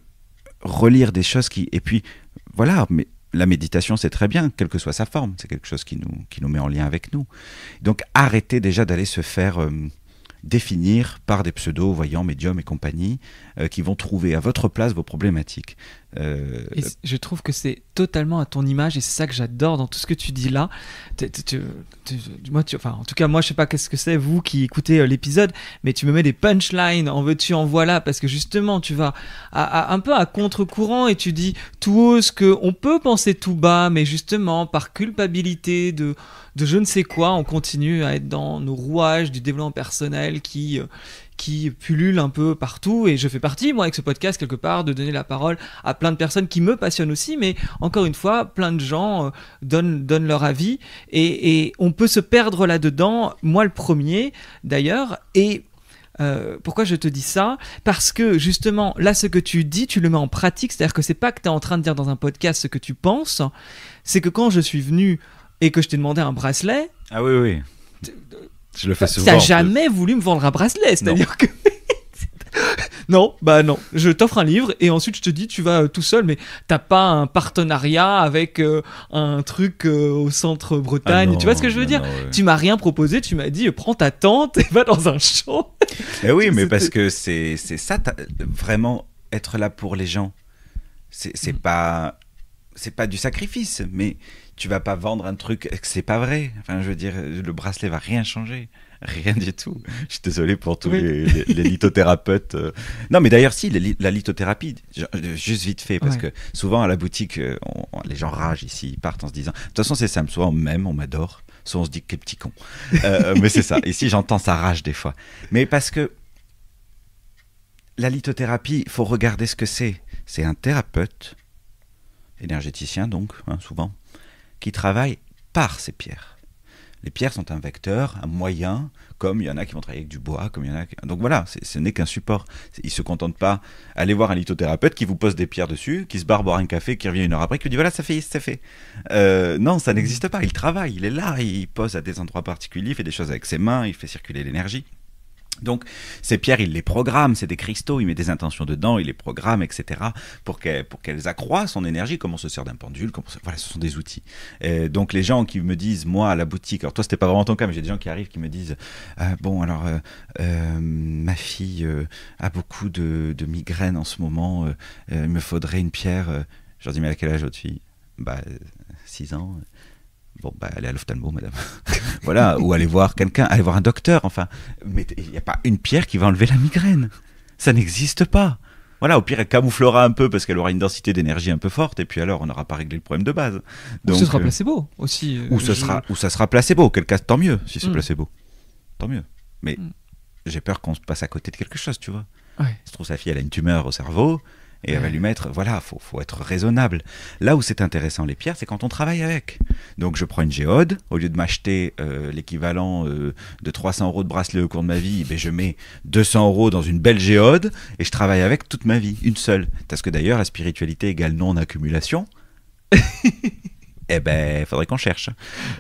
relire des choses qui... Et puis, voilà, mais la méditation, c'est très bien, quelle que soit sa forme. C'est quelque chose qui nous, qui nous met en lien avec nous. Donc arrêtez déjà d'aller se faire euh, définir par des pseudos, voyants, médiums et compagnie, euh, qui vont trouver à votre place vos problématiques. Euh, je trouve que c'est totalement à ton image et c'est ça que j'adore dans tout ce que tu dis là. Tu, tu, enfin, en tout cas, moi, je sais pas qu'est-ce que c'est, vous qui écoutez euh, l'épisode, mais tu me mets des punchlines, en veux-tu, en voilà, parce que justement, tu vas un peu à contre-courant et tu dis tout haut ce qu'on peut penser tout bas, mais justement, par culpabilité de, je ne sais quoi, on continue à être dans nos rouages du développement personnel qui, euh, qui pullule un peu partout et je fais partie, moi, avec ce podcast, quelque part, de donner la parole à plein de personnes qui me passionnent aussi, mais encore une fois, plein de gens euh, donnent, donnent, leur avis et, on peut se perdre là-dedans, moi le premier d'ailleurs, et euh, pourquoi je te dis ça Parce que justement, là, ce que tu dis, tu le mets en pratique. C'est-à-dire que c'est pas que tu es en train de dire dans un podcast ce que tu penses, c'est que quand je suis venu et que je t'ai demandé un bracelet. Ah oui, oui. Je le fais bah, souvent. jamais voulu me vendre un bracelet, c'est-à-dire que. Non, bah non. Je t'offre un livre et ensuite je te dis tu vas euh, tout seul, mais t'as pas un partenariat avec euh, un truc euh, au centre Bretagne. Ah tu vois ce que je veux dire Tu m'as rien proposé, tu m'as dit prends ta tente et va dans un champ. Eh oui, mais parce que c'est ça, vraiment être là pour les gens. C'est n'est mm. pas c'est pas du sacrifice, mais tu vas pas vendre un truc que c'est pas vrai. Enfin, je veux dire, le bracelet va rien changer. Rien du tout. Je suis désolé pour tous les, lithothérapeutes. Euh. Non, mais d'ailleurs, si, la lithothérapie, juste vite fait, parce que souvent à la boutique, euh, les gens ragent ici, ils partent en se disant, de toute façon, c'est ça. Soit on m'aime, on m'adore, soit on se dit, un petit con. Euh, mais c'est ça. Ici, j'entends ça rage des fois. Mais parce que la lithothérapie, il faut regarder ce que c'est. C'est un thérapeute, énergéticien donc, hein, souvent, qui travaille par ces pierres. Les pierres sont un vecteur, un moyen, comme il y en a qui vont travailler avec du bois, comme il y en a. Qui... Donc voilà, ce n'est qu'un support. il ne se contente pas. Allez voir un lithothérapeute qui vous pose des pierres dessus, qui se barre boire un café, qui revient une heure après, qui vous dit voilà, ça fait, ça fait. Euh, non, ça n'existe pas. Il travaille, il est là, il pose à des endroits particuliers, il fait des choses avec ses mains, il fait circuler l'énergie. Donc ces pierres, il les programme, c'est des cristaux, il met des intentions dedans, il les programme, etc. pour qu'elles accroissent son énergie, comme on se sert d'un pendule, voilà, ce sont des outils. donc les gens qui me disent, moi à la boutique, alors toi c'était pas vraiment ton cas, mais j'ai des gens qui arrivent qui me disent, ah, bon alors euh, euh, ma fille euh, a beaucoup de, migraines en ce moment, il me faudrait une pierre. Je leur dis mais à quel âge votre fille Bah 6 ans, Bon, bah, allez à l'ophtalmo, madame. voilà, ou allez voir quelqu'un, allez voir un docteur, enfin. Mais il n'y a pas une pierre qui va enlever la migraine. Ça n'existe pas. Voilà, au pire, elle camouflera un peu parce qu'elle aura une densité d'énergie un peu forte, et puis alors, on n'aura pas réglé le problème de base. Donc, ou ce sera euh, placebo aussi. Euh, ou, ce sera, ou ça sera placebo, auquel cas, tant mieux si c'est mm. placebo. Tant mieux. Mais mm. j'ai peur qu'on se passe à côté de quelque chose, tu vois. Ouais. Ça se trouve, sa fille, elle a une tumeur au cerveau, et elle va lui mettre, voilà, faut, faut être raisonnable. Là où c'est intéressant les pierres, c'est quand on travaille avec. Donc je prends une géode, au lieu de m'acheter euh, l'équivalent euh, de 300 euros de bracelet au cours de ma vie, ben, je mets 200 euros dans une belle géode et je travaille avec toute ma vie, une seule. Parce que d'ailleurs, la spiritualité égale non-accumulation. eh ben, faudrait qu'on cherche.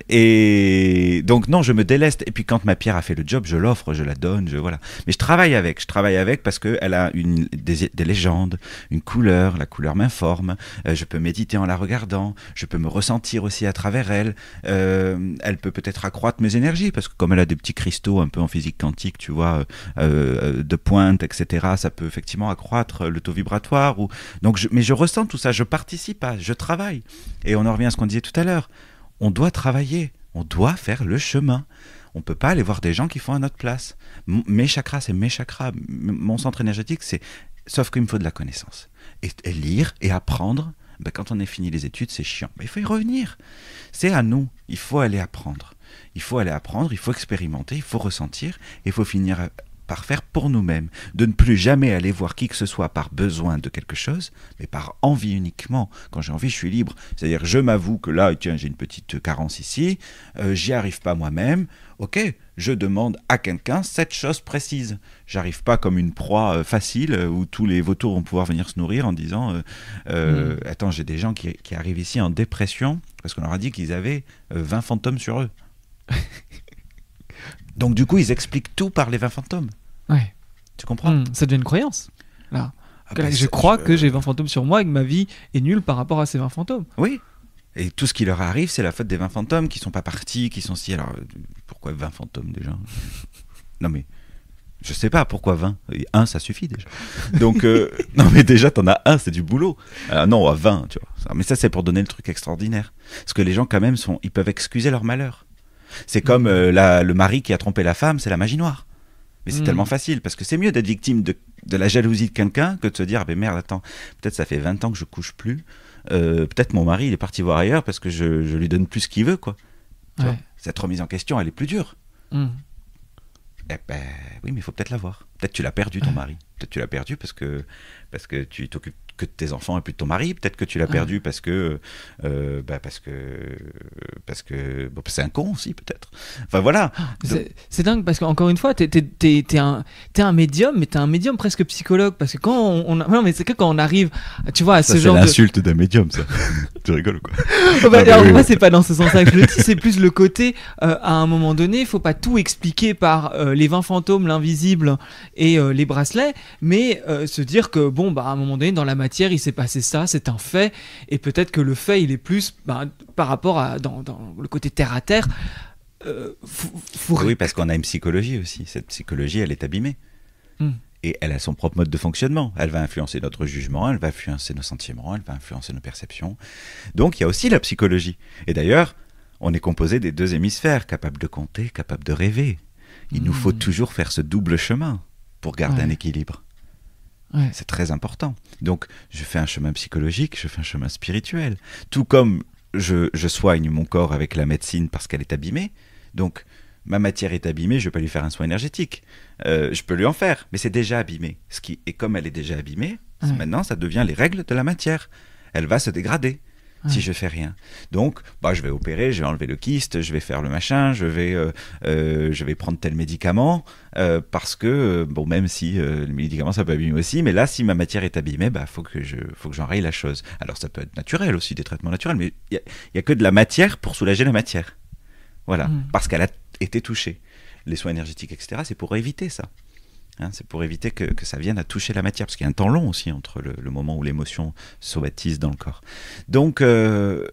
Et donc, non, je me déleste. Et puis, quand ma pierre a fait le job, je l'offre, je la donne, je, voilà. Mais je travaille avec, je travaille avec parce qu'elle a une, des, légendes, une couleur, la couleur m'informe. Euh, je peux méditer en la regardant, je peux me ressentir aussi à travers elle. Euh, elle peut peut-être accroître mes énergies parce que, comme elle a des petits cristaux un peu en physique quantique, tu vois, euh, de pointe, etc., ça peut effectivement accroître le taux vibratoire. Ou... Donc, mais je ressens tout ça, je participe à, je travaille. Et on en revient à ce qu'on dit tout à l'heure, on doit travailler, on doit faire le chemin. On peut pas aller voir des gens qui font à notre place. mes chakras, c'est mes chakras. mon centre énergétique, c'est... Sauf qu'il me faut de la connaissance. Et, lire et apprendre, ben, quand on est fini les études, c'est chiant. mais il faut y revenir. C'est à nous. Il faut aller apprendre. Il faut aller apprendre, il faut expérimenter, il faut ressentir, il faut finir faire pour nous-mêmes, de ne plus jamais aller voir qui que ce soit par besoin de quelque chose, mais par envie uniquement. Quand j'ai envie, je suis libre. C'est-à-dire, je m'avoue que là, tiens, j'ai une petite carence ici, euh, j'y arrive pas moi-même. Ok, je demande à quelqu'un cette chose précise. J'arrive pas comme une proie euh, facile euh, où tous les vautours vont pouvoir venir se nourrir en disant mm. Attends, j'ai des gens qui, qui, arrivent ici en dépression parce qu'on leur a dit qu'ils avaient 20 fantômes sur eux. Donc, du coup, ils expliquent tout par les 20 fantômes. Ouais. Tu comprends hmm, Ça devient une croyance. Là. Ah bah, je crois que j'ai 20 fantômes sur moi et que ma vie est nulle par rapport à ces 20 fantômes. Oui. Et tout ce qui leur arrive, c'est la faute des 20 fantômes qui sont pas partis, qui sont si. Alors, euh, pourquoi 20 fantômes déjà Non, mais. Je sais pas pourquoi 20. Un, ça suffit déjà. Donc, euh, non, mais déjà, t'en as un, c'est du boulot. Euh, non, à 20, tu vois. Ah, mais ça, c'est pour donner le truc extraordinaire. Parce que les gens, quand même, sont, ils peuvent excuser leur malheur. C'est mm. comme le mari qui a trompé la femme, c'est la magie noire. Mais c'est tellement mm. facile, parce que c'est mieux d'être victime de, la jalousie de quelqu'un que de se dire, ah ben merde, attends, peut-être ça fait 20 ans que je couche plus, euh, peut-être mon mari il est parti voir ailleurs parce que je, lui donne plus ce qu'il veut, quoi. Cette remise en question, elle est plus dure. Mm. Eh ben oui, mais il faut peut-être l'avoir. Peut-être tu l'as perdu ton mari. Peut-être tu l'as perdu parce que parce que tu t'occupes que de tes enfants et plus de ton mari. Peut-être que tu l'as ah. perdu parce que, euh, bah parce que, parce que, bon, c'est un con aussi peut-être. Enfin voilà. Ah, c'est dingue parce qu'encore une fois, t'es es, un, es un médium, mais t'es un médium presque psychologue parce que quand on, non mais c'est que quand on arrive, tu vois, à ce genre l'insulte d'un médium, ça. tu rigoles ou quoi oh, bah, ah, c'est pas dans ce sens-là je le dis. C'est plus le côté, euh, à un moment donné, il faut pas tout expliquer par euh, les 20 fantômes, l'invisible et les bracelets, mais se dire que bon bon, bah, à un moment donné, dans la matière, il s'est passé ça, c'est un fait, et peut-être que le fait, il est plus bah, par rapport à dans, le côté terre à terre. Euh, oui, parce qu'on a une psychologie aussi. Cette psychologie, elle est abîmée. Hmm. Et elle a son propre mode de fonctionnement. Elle va influencer notre jugement, elle va influencer nos sentiments, elle va influencer nos perceptions. Donc il y a aussi la psychologie. Et d'ailleurs, on est composé des deux hémisphères, capables de compter, capables de rêver. Il nous faut hmm. toujours faire ce double chemin pour garder un équilibre. C'est très important. Donc, je fais un chemin psychologique, je fais un chemin spirituel. Tout comme je, soigne mon corps avec la médecine parce qu'elle est abîmée. Donc, ma matière est abîmée, je peux lui faire un soin énergétique. Euh, je peux lui en faire, mais c'est déjà abîmé. Ce qui, et comme elle est déjà abîmée, maintenant, ça devient les règles de la matière. Elle va se dégrader si je fais rien. Donc, bah, je vais opérer, je vais enlever le kyste, je vais faire le machin, je vais, euh, euh, je vais prendre tel médicament, euh, parce que, bon, même si le médicament, ça peut abîmer aussi, mais là, si ma matière est abîmée, bah, faut que je, faut que j'enraye la chose. Alors, ça peut être naturel aussi, des traitements naturels, mais il n'y a, que de la matière pour soulager la matière. Voilà, mm. parce qu'elle a été touchée. Les soins énergétiques, etc., c'est pour éviter ça. Hein, c'est pour éviter que, ça vienne à toucher la matière, parce qu'il y a un temps long aussi entre le, moment où l'émotion se dans le corps. Donc, euh,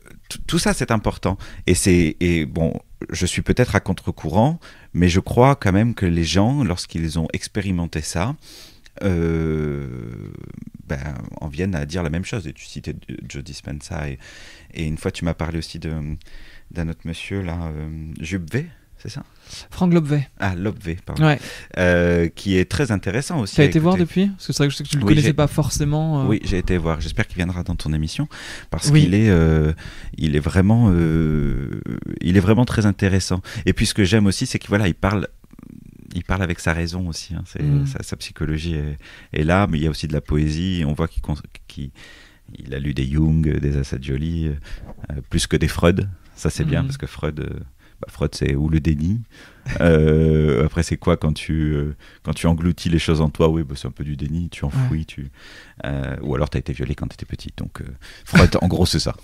tout ça, c'est important. Et c'est et bon, je suis peut-être à contre-courant, mais je crois quand même que les gens, lorsqu'ils ont expérimenté ça, euh, ben, en viennent à dire la même chose. Et tu citais Joe Dispenza, et, une fois, tu m'as parlé aussi d'un autre monsieur, là, euh, c'est ça Franck Ah, pardon. Euh, qui est très intéressant aussi. Tu as été voir depuis Parce que c'est vrai que je sais que tu ne le connaissais pas forcément. Euh. Oui, j'ai été voir. J'espère qu'il viendra dans ton émission. Parce qu'il est, euh, il est, vraiment, il est vraiment très intéressant. Et puis ce que j'aime aussi, c'est qu'il voilà, il parle il parle avec sa raison aussi. Hein. Mm. Sa, psychologie est, là, mais il y a aussi de la poésie. On voit qu'il a lu des Jung, des Assad plus que des Freud. Ça, c'est bien, mm. parce que Freud, bah, Freud, c'est ou le déni. Euh, après, c'est quoi quand tu, euh, quand tu engloutis les choses en toi Oui, bah, c'est un peu du déni, tu enfouis. Tu, euh, ou alors, tu as été violé quand tu étais petit. Donc, Freud, en gros, c'est ça.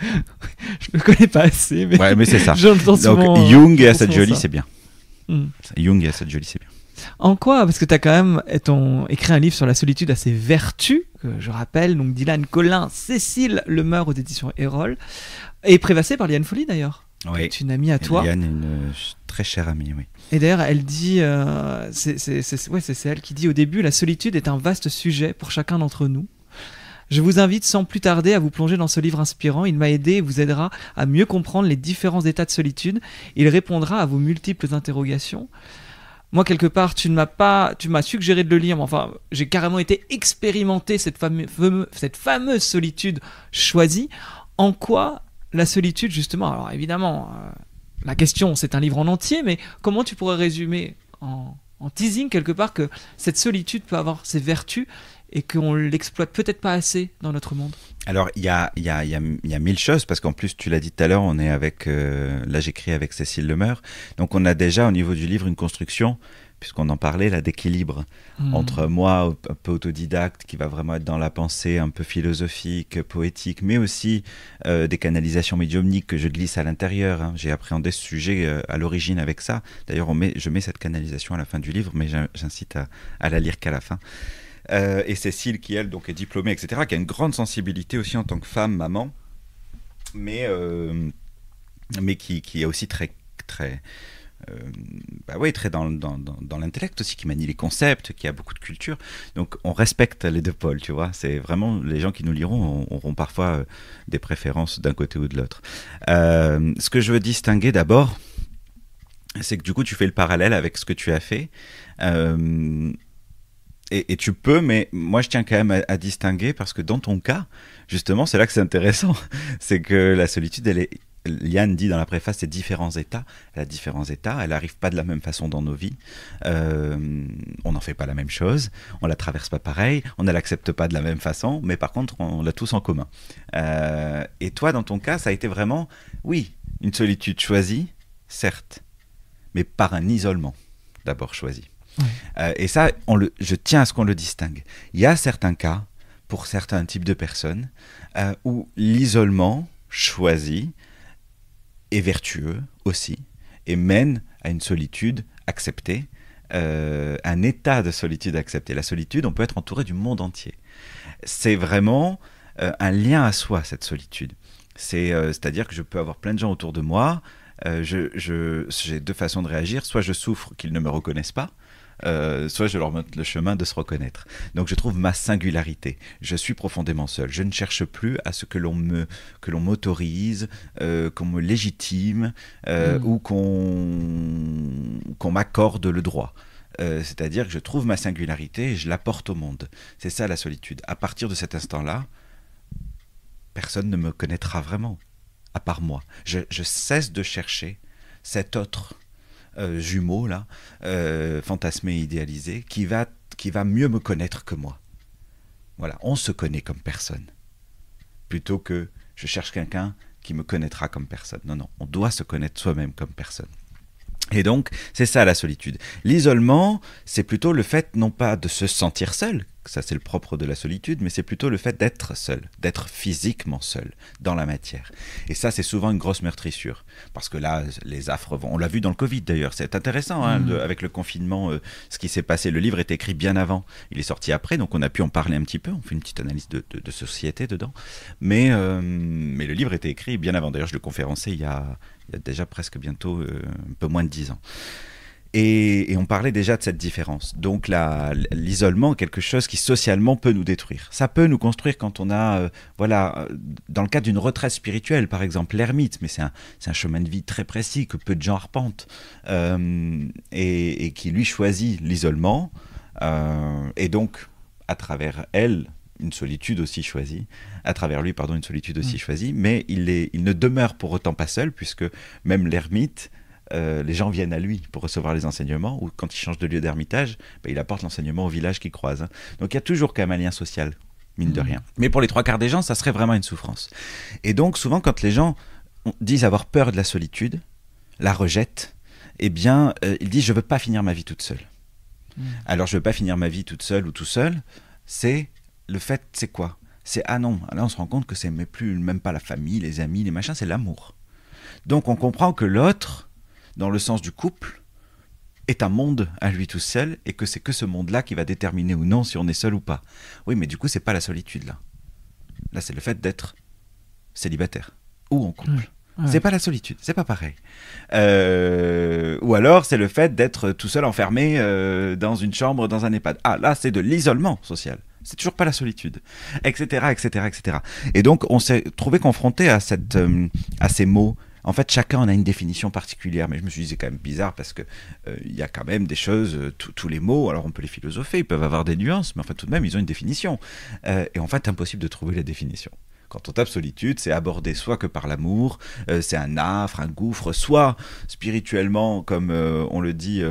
Je ne connais pas assez, mais, ouais, mais c'est ça. Donc, Jung et jolie, c'est bien. Hmm. Jung et jolie, c'est bien. En quoi Parce que tu as quand même écrit un livre sur la solitude à ses vertus, que je rappelle, donc Dylan Collin, Cécile Lemeur aux éditions Erol, et prévacé par Liane Folie d'ailleurs oui. une amie à toi. Eliane est une euh, très chère amie, oui. Et d'ailleurs, elle dit, euh, c'est elle qui dit au début, la solitude est un vaste sujet pour chacun d'entre nous. Je vous invite sans plus tarder à vous plonger dans ce livre inspirant. Il m'a aidé et vous aidera à mieux comprendre les différents états de solitude. Il répondra à vos multiples interrogations. Moi, quelque part, tu ne m'as pas, tu m'as suggéré de le lire, mais enfin, j'ai carrément été expérimenté cette fameuse solitude choisie. En quoi la solitude, justement, alors évidemment, euh, la question, c'est un livre en entier, mais comment tu pourrais résumer en, teasing quelque part que cette solitude peut avoir ses vertus et qu'on l'exploite peut-être pas assez dans notre monde Alors, il y a, mille choses, parce qu'en plus, tu l'as dit tout à l'heure, on est avec. Euh, là, j'écris avec Cécile Lemeur. Donc, on a déjà, au niveau du livre, une construction puisqu'on en parlait là, d'équilibre hmm. entre moi, un peu autodidacte, qui va vraiment être dans la pensée un peu philosophique, poétique, mais aussi euh, des canalisations médiumniques que je glisse à l'intérieur. Hein. J'ai appréhendé ce sujet euh, à l'origine avec ça. D'ailleurs, je mets cette canalisation à la fin du livre, mais j'incite à, la lire qu'à la fin. Euh, et Cécile, qui elle donc est diplômée, etc., qui a une grande sensibilité aussi en tant que femme, maman, mais, mais qui, qui est aussi très, très euh, bah oui, très dans, dans, l'intellect aussi, qui manie les concepts, qui a beaucoup de culture. Donc on respecte les deux pôles, tu vois. C'est vraiment les gens qui nous liront auront parfois euh, des préférences d'un côté ou de l'autre. Euh, ce que je veux distinguer d'abord, c'est que du coup tu fais le parallèle avec ce que tu as fait. et, tu peux, mais moi je tiens quand même à distinguer parce que dans ton cas, justement, c'est là que c'est intéressant. c'est que la solitude, elle est Liane dit dans la préface c'est différents états. Elle a différents états, elle n'arrive pas de la même façon dans nos vies. Euh, on n'en fait pas la même chose, on la traverse pas pareil, on ne l'accepte pas de la même façon, mais par contre, on, l'a tous en commun. Euh, et toi, dans ton cas, ça a été vraiment, oui, une solitude choisie, certes, mais par un isolement d'abord choisi. Euh, et ça, on le, je tiens à ce qu'on le distingue. Il y a certains cas, pour certains types de personnes, où l'isolement choisi et vertueux aussi, et mène à une solitude acceptée, euh, un état de solitude acceptée, La solitude, on peut être entouré du monde entier. C'est vraiment euh, un lien à soi, cette solitude. Euh, c'est-à-dire que je peux avoir plein de gens autour de moi, j'ai deux façons de réagir, soit je souffre qu'ils ne me reconnaissent pas, euh, soit je leur montre le chemin de se reconnaître. Donc je trouve ma singularité. Je suis profondément seul. Je ne cherche plus à ce que l'on me, que l'on m'autorise, euh, qu'on me légitime euh, mm. ou qu'on, qu'on m'accorde le droit. c'est-à-dire que je trouve ma singularité et je l'apporte au monde. C'est ça la solitude. À partir de cet instant-là, personne ne me connaîtra vraiment, à part moi. je cesse de chercher cet autre euh, jumeaux jumeau, là, euh, fantasmé idéalisé, qui va, qui va mieux me connaître que moi. Voilà, on se connaît comme personne. Plutôt que je cherche quelqu'un qui me connaîtra comme personne. Non, non, on doit se connaître soi-même comme personne. Et donc, c'est ça la solitude. L'isolement, c'est plutôt le fait non pas de se sentir seul, ça c'est le propre de la solitude, mais c'est plutôt le fait d'être seul, d'être physiquement seul dans la matière. Et ça c'est souvent une grosse meurtrissure, parce que là les affres vont. On l'a vu dans le Covid d'ailleurs, c'est intéressant hein, mm. avec le confinement, euh, ce qui s'est passé. Le livre est écrit bien avant, il est sorti après, donc on a pu en parler un petit peu. On fait une petite analyse de, société dedans, mais euh, mais le livre était écrit bien avant. D'ailleurs je le conférençais il y a, déjà presque bientôt euh, un peu moins de dix ans. Et, on parlait déjà de cette différence. Donc l'isolement, quelque chose qui socialement peut nous détruire. Ça peut nous construire quand on a, euh, voilà, euh, dans le cas d'une retraite spirituelle, par exemple, l'ermite, mais c'est un, chemin de vie très précis que peu de gens arpentent, euh, et, qui lui choisit l'isolement, et donc à travers elle, une solitude aussi choisie, à travers lui, pardon, une solitude aussi mmh. choisie, mais il ne demeure pour autant pas seul, puisque même l'ermite euh, les gens viennent à lui pour recevoir les enseignements, ou quand il change de lieu d'ermitage, bah, il apporte l'enseignement au village qu'il croise. Donc il y a toujours quand lien social, mine de mmh. rien. Mais pour les trois quarts des gens, ça serait vraiment une souffrance. Et donc souvent, quand les gens disent avoir peur de la solitude, la rejettent, eh bien, euh, ils disent je ne veux pas finir ma vie toute seule. Mmh. Alors je veux pas finir ma vie toute seule ou tout seul. C'est le fait, c'est quoi C'est ah non, là on se rend compte que c'est même plus même pas la famille, les amis, les machins, c'est l'amour. Donc on comprend que l'autre dans le sens du couple, est un monde à lui tout seul et que c'est que ce monde-là qui va déterminer ou non si on est seul ou pas. Oui, mais du coup, c'est pas la solitude là. Là, c'est le fait d'être célibataire ou en couple. Ce n'est C'est pas la solitude, c'est pas pareil. Euh, ou alors c'est le fait d'être tout seul enfermé euh, dans une chambre, dans un EHPAD. Ah là, c'est de l'isolement social. C'est toujours pas la solitude, etc., etc., etc. Et donc on s'est trouvé confronté à cette, euh, à ces mots, en fait, chacun en a une définition particulière, mais je me suis dit, c'est quand même bizarre parce qu'il euh, il y a quand même des choses, euh, tous les mots, alors on peut les philosopher, ils peuvent avoir des nuances, mais en fait, tout de même, ils ont une définition. Euh, et en fait, impossible de trouver la définition. Quand on tape solitude, c'est abordé soit que par l'amour, c'est un affre, un gouffre, soit spirituellement, comme on le dit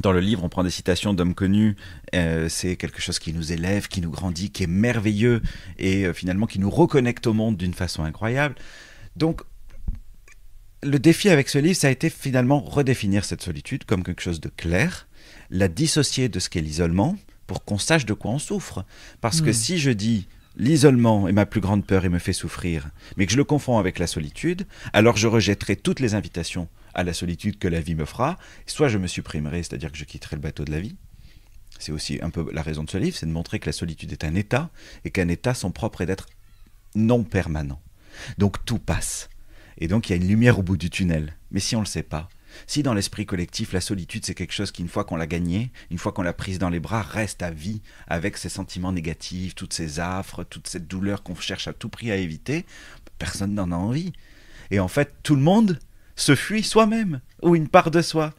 dans le livre, on prend des citations d'hommes connus. c'est quelque chose qui nous élève, qui nous grandit, qui est merveilleux et finalement qui nous reconnecte au monde d'une façon incroyable. Donc le défi avec ce livre, ça a été finalement redéfinir cette solitude comme quelque chose de clair, la dissocier de ce qu'est l'isolement, pour qu'on sache de quoi on souffre. Parce que hmm. si je dis l'isolement est ma plus grande peur et me fait souffrir, mais que je le confonds avec la solitude, alors je rejetterai toutes les invitations à la solitude que la vie me fera, soit je me supprimerai, c'est-à-dire que je quitterai le bateau de la vie. C'est aussi un peu la raison de ce livre, c'est de montrer que la solitude est un état et qu'un état, son propre est d'être non permanent. Donc tout passe. Et donc il y a une lumière au bout du tunnel. Mais si on ne le sait pas, si dans l'esprit collectif, la solitude, c'est quelque chose qu'une fois qu'on l'a gagné, une fois qu'on l'a prise dans les bras, reste à vie avec ses sentiments négatifs, toutes ces affres, toute cette douleur qu'on cherche à tout prix à éviter, personne n'en a envie. Et en fait, tout le monde se fuit soi-même, ou une part de soi.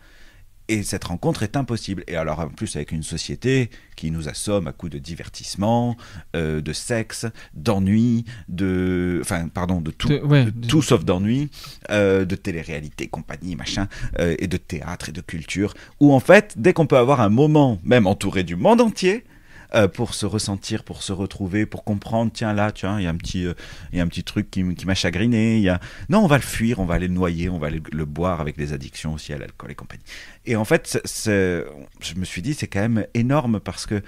Et cette rencontre est impossible. Et alors, en plus, avec une société qui nous assomme à coups de divertissement, euh, de sexe, d'ennui, de. Enfin, pardon, de tout, tout sauf d'ennui, euh, de télé-réalité, compagnie, machin, euh, et de théâtre et de culture, où en fait, dès qu'on peut avoir un moment, même entouré du monde entier, euh, pour se ressentir, pour se retrouver, pour comprendre, tiens là, tiens, il y a un petit, euh, y un petit truc qui, m'a chagriné, Non, on va le fuir, on va aller le noyer, on va le boire avec des addictions aussi à l'alcool et compagnie. Et en fait, je me suis dit, c'est quand même énorme parce que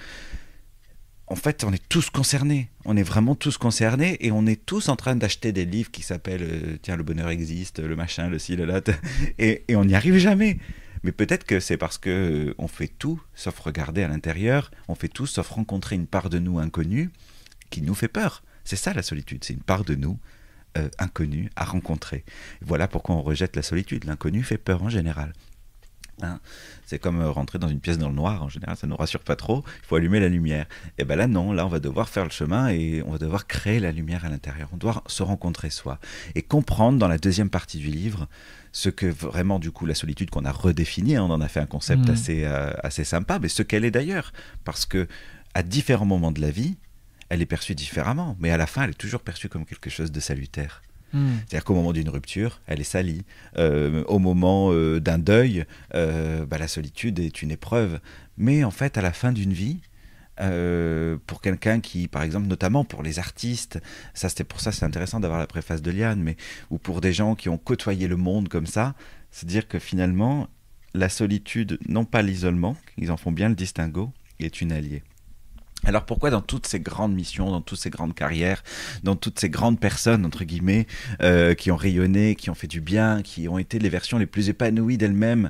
en fait, on est tous concernés. On est vraiment tous concernés et on est tous en train d'acheter des livres qui s'appellent euh, Tiens, le bonheur existe, le machin, le ci, le là, et on n'y arrive jamais. Mais peut-être que c'est parce que euh, on fait tout sauf regarder à l'intérieur, on fait tout sauf rencontrer une part de nous inconnue qui nous fait peur. C'est ça la solitude, c'est une part de nous euh, inconnue à rencontrer. Voilà pourquoi on rejette la solitude. L'inconnu fait peur en général. Hein, c'est comme euh, rentrer dans une pièce dans le noir, en général, ça ne nous rassure pas trop, il faut allumer la lumière. Et eh bien là, non, là, on va devoir faire le chemin et on va devoir créer la lumière à l'intérieur. On doit se rencontrer soi et comprendre dans la deuxième partie du livre ce que vraiment du coup la solitude qu'on a redéfinie, hein, on en a fait un concept mmh. euh, assez, sympa, mais ce qu'elle est d'ailleurs, parce que à différents moments de la vie, elle est perçue différemment, mais à la fin, elle est toujours perçue comme quelque chose de salutaire. Mmh. C'est-à-dire qu'au moment d'une rupture, elle est salie. Euh, au moment euh, d'un deuil, bah, la solitude est une épreuve. Mais en fait, à la fin d'une vie, euh, pour quelqu'un qui, par exemple, notamment pour les artistes, ça c'était pour ça c'est intéressant d'avoir la préface de Liane, mais ou pour des gens qui ont côtoyé le monde comme ça, c'est dire que finalement la solitude, non pas l'isolement, ils en font bien le distinguo, est une alliée. Alors pourquoi dans toutes ces grandes missions, dans toutes ces grandes carrières, dans toutes ces grandes personnes, entre guillemets, euh, qui ont rayonné, qui ont fait du bien, qui ont été les versions les plus épanouies d'elles-mêmes,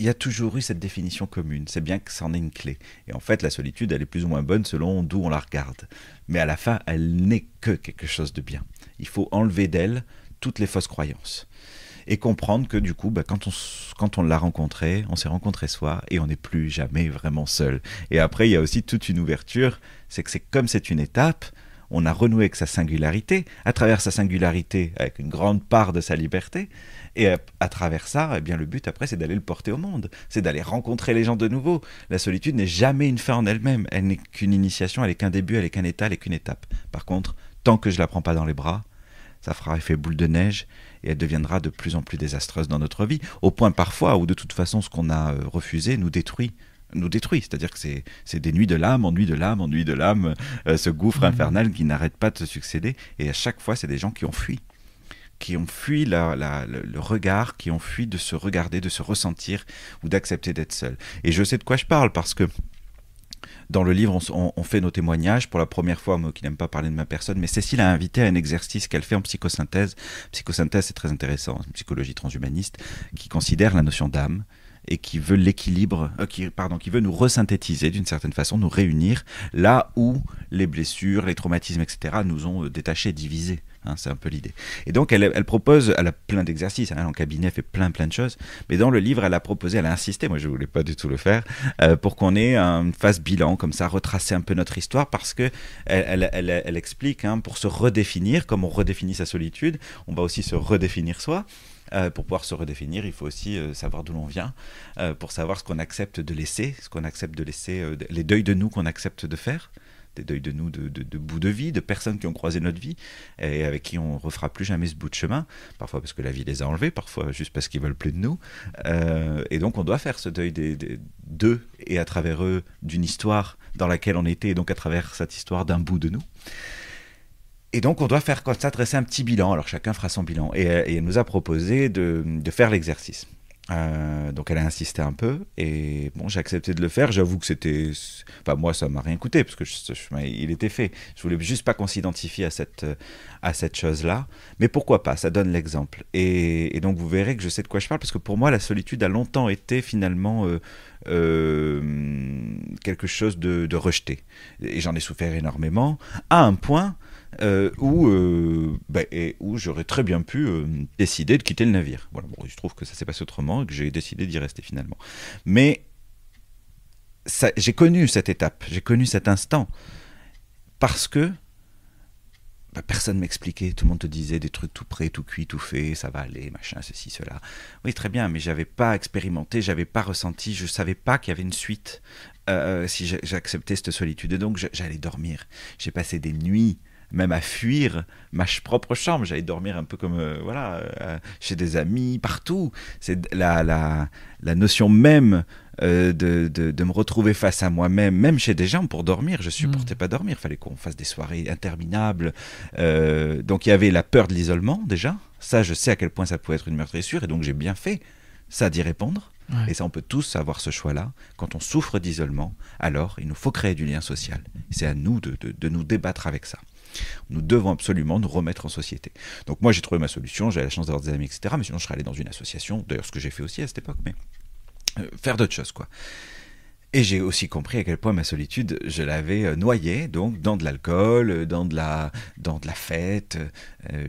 il y a toujours eu cette définition commune. C'est bien que en est une clé. Et en fait, la solitude, elle est plus ou moins bonne selon d'où on la regarde. Mais à la fin, elle n'est que quelque chose de bien. Il faut enlever d'elle toutes les fausses croyances. Et comprendre que du coup, bah, quand on, l'a rencontrée, on s'est rencontré soi et on n'est plus jamais vraiment seul. Et après, il y a aussi toute une ouverture. C'est que c'est comme c'est une étape, on a renoué avec sa singularité, à travers sa singularité, avec une grande part de sa liberté, et euh, à, travers ça, eh bien, le but après, c'est d'aller le porter au monde, c'est d'aller rencontrer les gens de nouveau. La solitude n'est jamais une fin en elle-même, elle, n'est qu'une initiation, elle n'est qu'un début, elle n'est qu'un état, elle n'est qu'une étape. Par contre, tant que je la prends pas dans les bras, ça fera effet boule de neige et elle deviendra de plus en plus désastreuse dans notre vie, au point parfois où de toute façon ce qu'on a euh, refusé nous détruit nous détruit. C'est-à-dire que c'est des nuits de l'âme, ennui de l'âme, ennui de l'âme, euh, ce gouffre mmh. infernal qui n'arrête pas de se succéder. Et à chaque fois, c'est des gens qui ont fui qui ont fui le, regard, qui ont fui de se regarder, de se ressentir ou d'accepter d'être seul. Et je sais de quoi je parle parce que dans le livre, on, fait nos témoignages. Pour la première fois, moi qui n'aime pas parler de ma personne, mais Cécile a invité à un exercice qu'elle fait en psychosynthèse. Psychosynthèse, c'est très intéressant, psychologie transhumaniste, qui considère la notion d'âme, et qui veut l'équilibre, euh, qui, pardon, qui veut nous resynthétiser d'une certaine façon, nous réunir là où les blessures, les traumatismes, etc. nous ont euh, détachés, divisés. Hein, c'est un peu l'idée. Et donc, elle, propose, elle a plein d'exercices, elle hein, en cabinet, fait plein, plein de choses. Mais dans le livre, elle a proposé, elle a insisté, moi je ne voulais pas du tout le faire, euh, pour qu'on ait une phase bilan, comme ça, retracer un peu notre histoire, parce que elle, explique, hein, pour se redéfinir, comme on redéfinit sa solitude, on va aussi se redéfinir soi. Euh, pour pouvoir se redéfinir, il faut aussi euh, savoir d'où l'on vient, euh, pour savoir ce qu'on accepte de laisser, ce qu'on accepte de laisser, les deuils de nous qu'on accepte de faire, des deuils de nous de, de, de bouts de vie, de personnes qui ont croisé notre vie et avec qui on ne refera plus jamais ce bout de chemin, parfois parce que la vie les a enlevés, parfois juste parce qu'ils veulent plus de nous. et donc on doit faire ce deuil d'eux des, et à travers eux d'une histoire dans laquelle on était et donc à travers cette histoire d'un bout de nous. Et donc, on doit faire comme ça, dresser un petit bilan. Alors, chacun fera son bilan. Et, euh, elle nous a proposé de, faire l'exercice. Euh, donc elle a insisté un peu et bon j'ai accepté de le faire. J'avoue que c'était, enfin moi ça m'a rien coûté parce que il était fait. Je voulais juste pas qu'on s'identifie à cette à cette chose là. Mais pourquoi pas Ça donne l'exemple et, donc vous verrez que je sais de quoi je parle parce que pour moi la solitude a longtemps été finalement euh, quelque chose de rejeté et j'en ai souffert énormément à un point euh, Ou euh, bah, où, j'aurais très bien pu euh, décider de quitter le navire. Voilà, bon, je trouve que ça s'est passé autrement et que j'ai décidé d'y rester finalement. Mais j'ai connu cette étape, j'ai connu cet instant, parce que personne bah, personne m'expliquait, tout le monde te disait des trucs tout prêts, tout cuits, tout faits, ça va aller, machin, ceci, cela. Oui, très bien, mais j'avais pas expérimenté, j'avais pas ressenti, je savais pas qu'il y avait une suite si j'acceptais cette solitude. Et donc, j'allais dormir. J'ai passé des nuits même à fuir ma propre chambre. J'allais dormir un peu comme euh, voilà euh, chez des amis partout. C'est la, la, la notion même euh, de, de, de, me retrouver face à moi-même, même chez des gens pour dormir. Je supportais mm. pas dormir. Il Fallait qu'on fasse des soirées interminables. donc il y avait la peur de l'isolement déjà. Ça, je sais à quel point ça pouvait être une meurtrissure et donc j'ai bien fait ça d'y répondre. Et ça, on peut tous avoir ce choix-là. Quand on souffre d'isolement, alors il nous faut créer du lien social. C'est à nous de, de nous débattre avec ça. Nous devons absolument nous remettre en société. Donc moi j'ai trouvé ma solution, j'ai la chance d'avoir des amis, etc. Mais sinon je serais allé dans une association, d'ailleurs ce que j'ai fait aussi à cette époque, mais euh, faire d'autres choses quoi. Et j'ai aussi compris à quel point ma solitude, je l'avais euh, noyée donc dans de l'alcool, euh, dans de la, fête,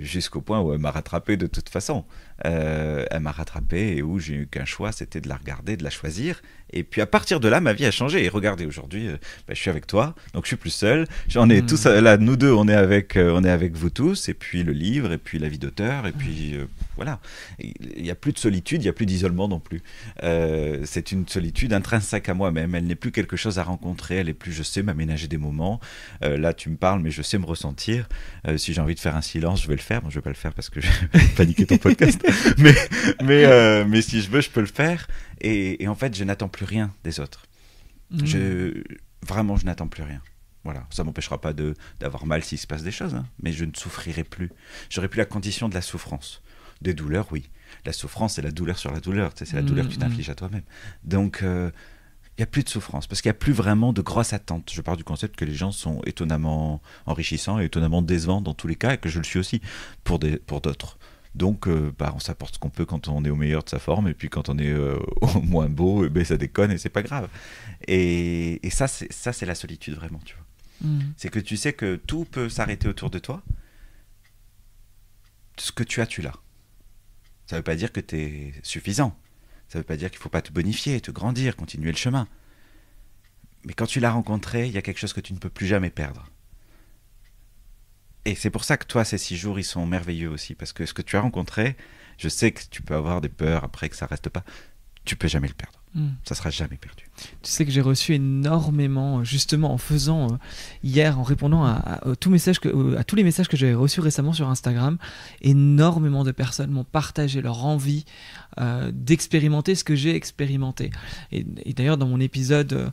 jusqu'au point où elle m'a rattrapé de toute façon. Euh, elle m'a rattrapé et où j'ai eu qu'un choix, c'était de la regarder, de la choisir. Et puis à partir de là, ma vie a changé. Et regardez, aujourd'hui, euh, bah, je suis avec toi, donc je suis plus seul. J'en ai tous hmm. là, nous deux, on est avec, euh, on est avec vous tous. Et puis le livre, et puis la vie d'auteur, et puis hmm. voilà. Il n'y a plus de solitude, il n'y a plus d'isolement non plus. c'est une solitude intrinsèque à moi-même. Elle n'est plus quelque chose à rencontrer. Elle n'est plus, je sais m'aménager des moments. là, tu me parles, mais je sais me ressentir. si j'ai envie de faire un silence, je vais le faire. Bon, je vais pas le faire parce que je vais paniquer ton podcast. mais, euh, mais, si je veux, je peux le faire. Et, en fait, je n'attends plus rien des autres. Mm. Je, vraiment, je n'attends plus rien. Voilà, ça m'empêchera pas d'avoir mal s'il se passe des choses, hein. mais je ne souffrirai plus. J'aurai plus la condition de la souffrance. Des douleurs, oui. La souffrance, c'est la douleur sur la douleur. C'est la douleur que tu mm, mm. t'infliges à toi-même. Donc, euh, il y n'y a plus de souffrance, parce qu'il n'y a plus vraiment de grosses attentes. Je pars du concept que les gens sont étonnamment enrichissants et étonnamment décevants dans tous les cas, et que je le suis aussi pour d'autres. Donc, euh, bah, on s'apporte ce qu'on peut quand on est au meilleur de sa forme, et puis quand on est euh, au moins beau, eh ben, ça déconne et c'est pas grave. Et, et ça, c'est la solitude vraiment, tu vois. Mm. C'est que tu sais que tout peut s'arrêter autour de toi. Ce que tu as, tu l'as. Ça veut pas dire que tu es suffisant. Ça veut pas dire qu'il ne faut pas te bonifier, te grandir, continuer le chemin. Mais quand tu l'as rencontré, il y a quelque chose que tu ne peux plus jamais perdre. Et c'est pour ça que toi, ces six jours, ils sont merveilleux aussi, parce que ce que tu as rencontré, je sais que tu peux avoir des peurs après que ça reste pas, tu peux jamais le perdre. Ça sera jamais perdu. Tu sais que j'ai reçu énormément, euh, justement, en faisant euh, hier, en répondant à, tous les messages que j'avais reçus récemment sur Instagram, énormément de personnes m'ont partagé leur envie euh, d'expérimenter ce que j'ai expérimenté. Et, d'ailleurs, dans mon épisode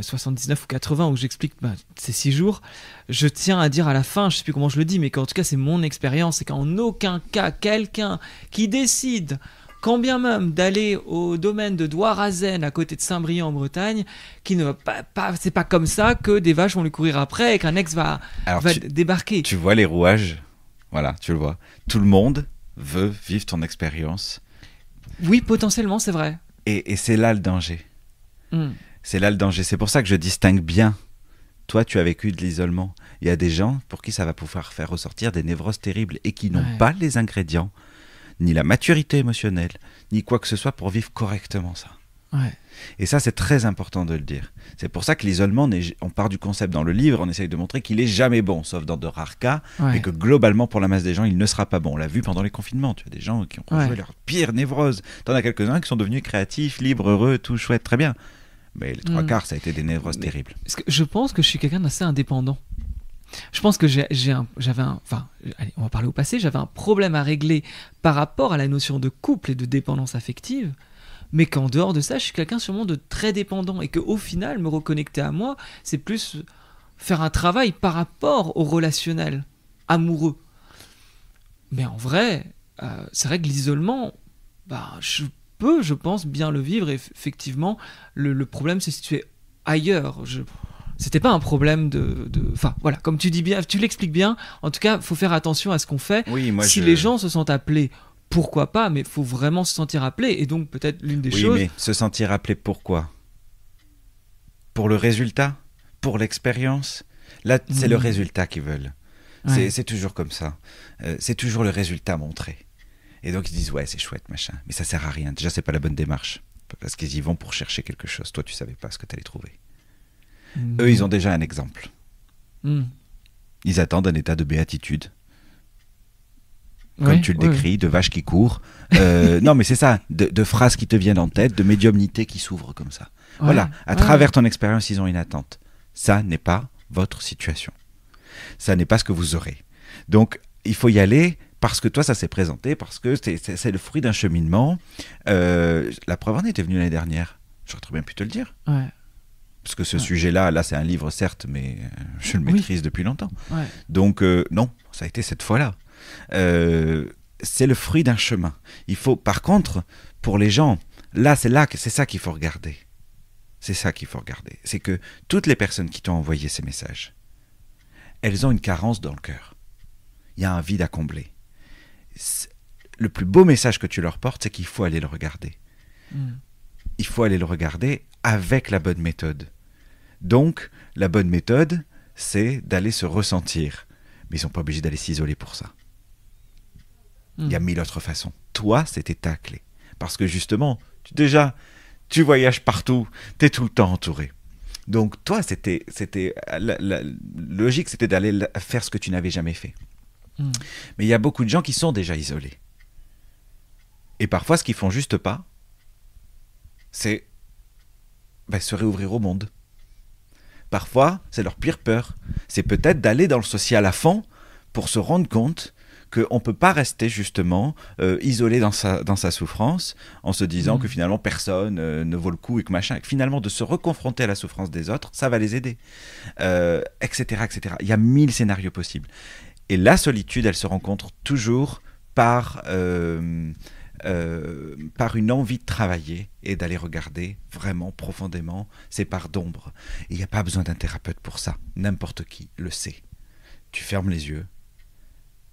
79 ou 80, où j'explique bah, ces six jours, je tiens à dire à la fin, je sais plus comment je le dis, mais qu'en tout cas, c'est mon expérience et qu'en aucun cas, quelqu'un qui décide quand bien même d'aller au domaine de Douarazen à côté de Saint-Brieuc en Bretagne, qui ne va pas, c'est pas comme ça que des vaches vont lui courir après et qu'un ex va, débarquer. Tu vois les rouages, voilà, tu le vois. Tout le monde veut vivre ton expérience. Oui, potentiellement, c'est vrai. Et, c'est là le danger. Hmm. C'est là le danger. C'est pour ça que je distingue bien. Toi, tu as vécu de l'isolement. Il y a des gens pour qui ça va pouvoir faire ressortir des névroses terribles et qui n'ont pas les ingrédients ni la maturité émotionnelle, ni quoi que ce soit pour vivre correctement ça. Et ça, c'est très important de le dire. C'est pour ça que l'isolement, on part du concept dans le livre, on essaye de montrer qu'il est jamais bon, sauf dans de rares cas, et que globalement, pour la masse des gens, il ne sera pas bon. On l'a vu pendant les confinements. Tu as des gens qui ont rejoué leur pire névrose. T'en as quelques-uns qui sont devenus créatifs, libres, heureux, tout chouette, très bien. Mais les trois mm. quarts, ça a été des névroses terribles. Parce que je pense que je suis quelqu'un d'assez indépendant je pense que j'avais un, Enfin, on va parler au passé, j'avais un problème à régler par rapport à la notion de couple et de dépendance affective, mais qu'en dehors de ça, je suis quelqu'un sûrement de très dépendant et qu'au final, me reconnecter à moi, c'est plus faire un travail par rapport au relationnel, amoureux. Mais en vrai, euh, c'est vrai que l'isolement, bah, je peux, je pense, bien le vivre. Et effectivement, le, problème se situé ailleurs. Je, c'était pas un problème de. Enfin, voilà, comme tu dis bien, tu l'expliques bien. En tout cas, faut faire attention à ce qu'on fait. Oui, moi, si les gens se sentent appelés pourquoi pas, mais il faut vraiment se sentir appelé. Et donc, peut-être l'une des choses. Oui, mais se sentir appelé pourquoi Pour le résultat Pour l'expérience Là, c'est le mhm. résultat qu'ils veulent. C'est toujours comme ça. Euh, c'est toujours le résultat montré. Et donc, ils disent Ouais, c'est chouette, machin. Mais ça sert à rien. Déjà, c'est pas la bonne démarche. Parce qu'ils y vont pour chercher quelque chose. Toi, tu savais pas ce que tu allais trouver. Eux, ils ont déjà un exemple. Hmm. Ils attendent un état de béatitude. Comme tu le décris, de vaches qui courent. Euh, non, mais c'est ça, de, phrases qui te viennent en tête, de médiumnité qui s'ouvre comme ça. voilà, à travers ton expérience, ils ont une attente. Ça n'est pas votre situation. Ça n'est pas ce que vous aurez. Donc, il faut y aller parce que toi, ça s'est présenté, parce que c'est le fruit d'un cheminement. Euh, la preuve en était venue l'année dernière. J'aurais trop bien pu te le dire. Ouais, parce que ce sujet-là, là, c'est un livre, certes, mais euh, je le maîtrise depuis longtemps. Donc, euh, non, ça a été cette fois-là. Euh, c'est le fruit d'un chemin. Il faut, par contre, pour les gens, là, c'est là que c'est ça qu'il faut regarder. C'est ça qu'il faut regarder. C'est que toutes les personnes qui t'ont envoyé ces messages, elles ont une carence dans le cœur. Il y a un vide à combler. Le plus beau message que tu leur portes, c'est qu'il faut aller le regarder. Mm. Il faut aller le regarder avec la bonne méthode. Donc, la bonne méthode, c'est d'aller se ressentir. Mais ils sont pas obligés d'aller s'isoler pour ça. Hmm. Il y a mille autres façons. Toi, c'était ta clé. Parce que justement, tu, déjà, tu voyages partout, tu es tout le temps entouré. Donc toi, c'était, c'était la, logique, c'était d'aller faire ce que tu n'avais jamais fait. Hmm. Mais il y a beaucoup de gens qui sont déjà isolés. Et parfois, ce qu'ils font juste pas, c'est se réouvrir au monde. Parfois, c'est leur pire peur. C'est peut-être d'aller dans le social à fond pour se rendre compte qu'on ne peut pas rester justement euh, isolé dans sa, souffrance en se disant mm. que finalement personne euh, ne vaut le coup et que machin. finalement, de se reconfronter à la souffrance des autres, ça va les aider. etc., euh, etc. Il y a mille scénarios possibles. Et la solitude, elle se rencontre toujours par euh, par une envie de travailler et d'aller regarder vraiment profondément c'est par d'ombre. Il n'y a pas besoin d'un thérapeute pour ça. N'importe qui le sait. Tu fermes les yeux,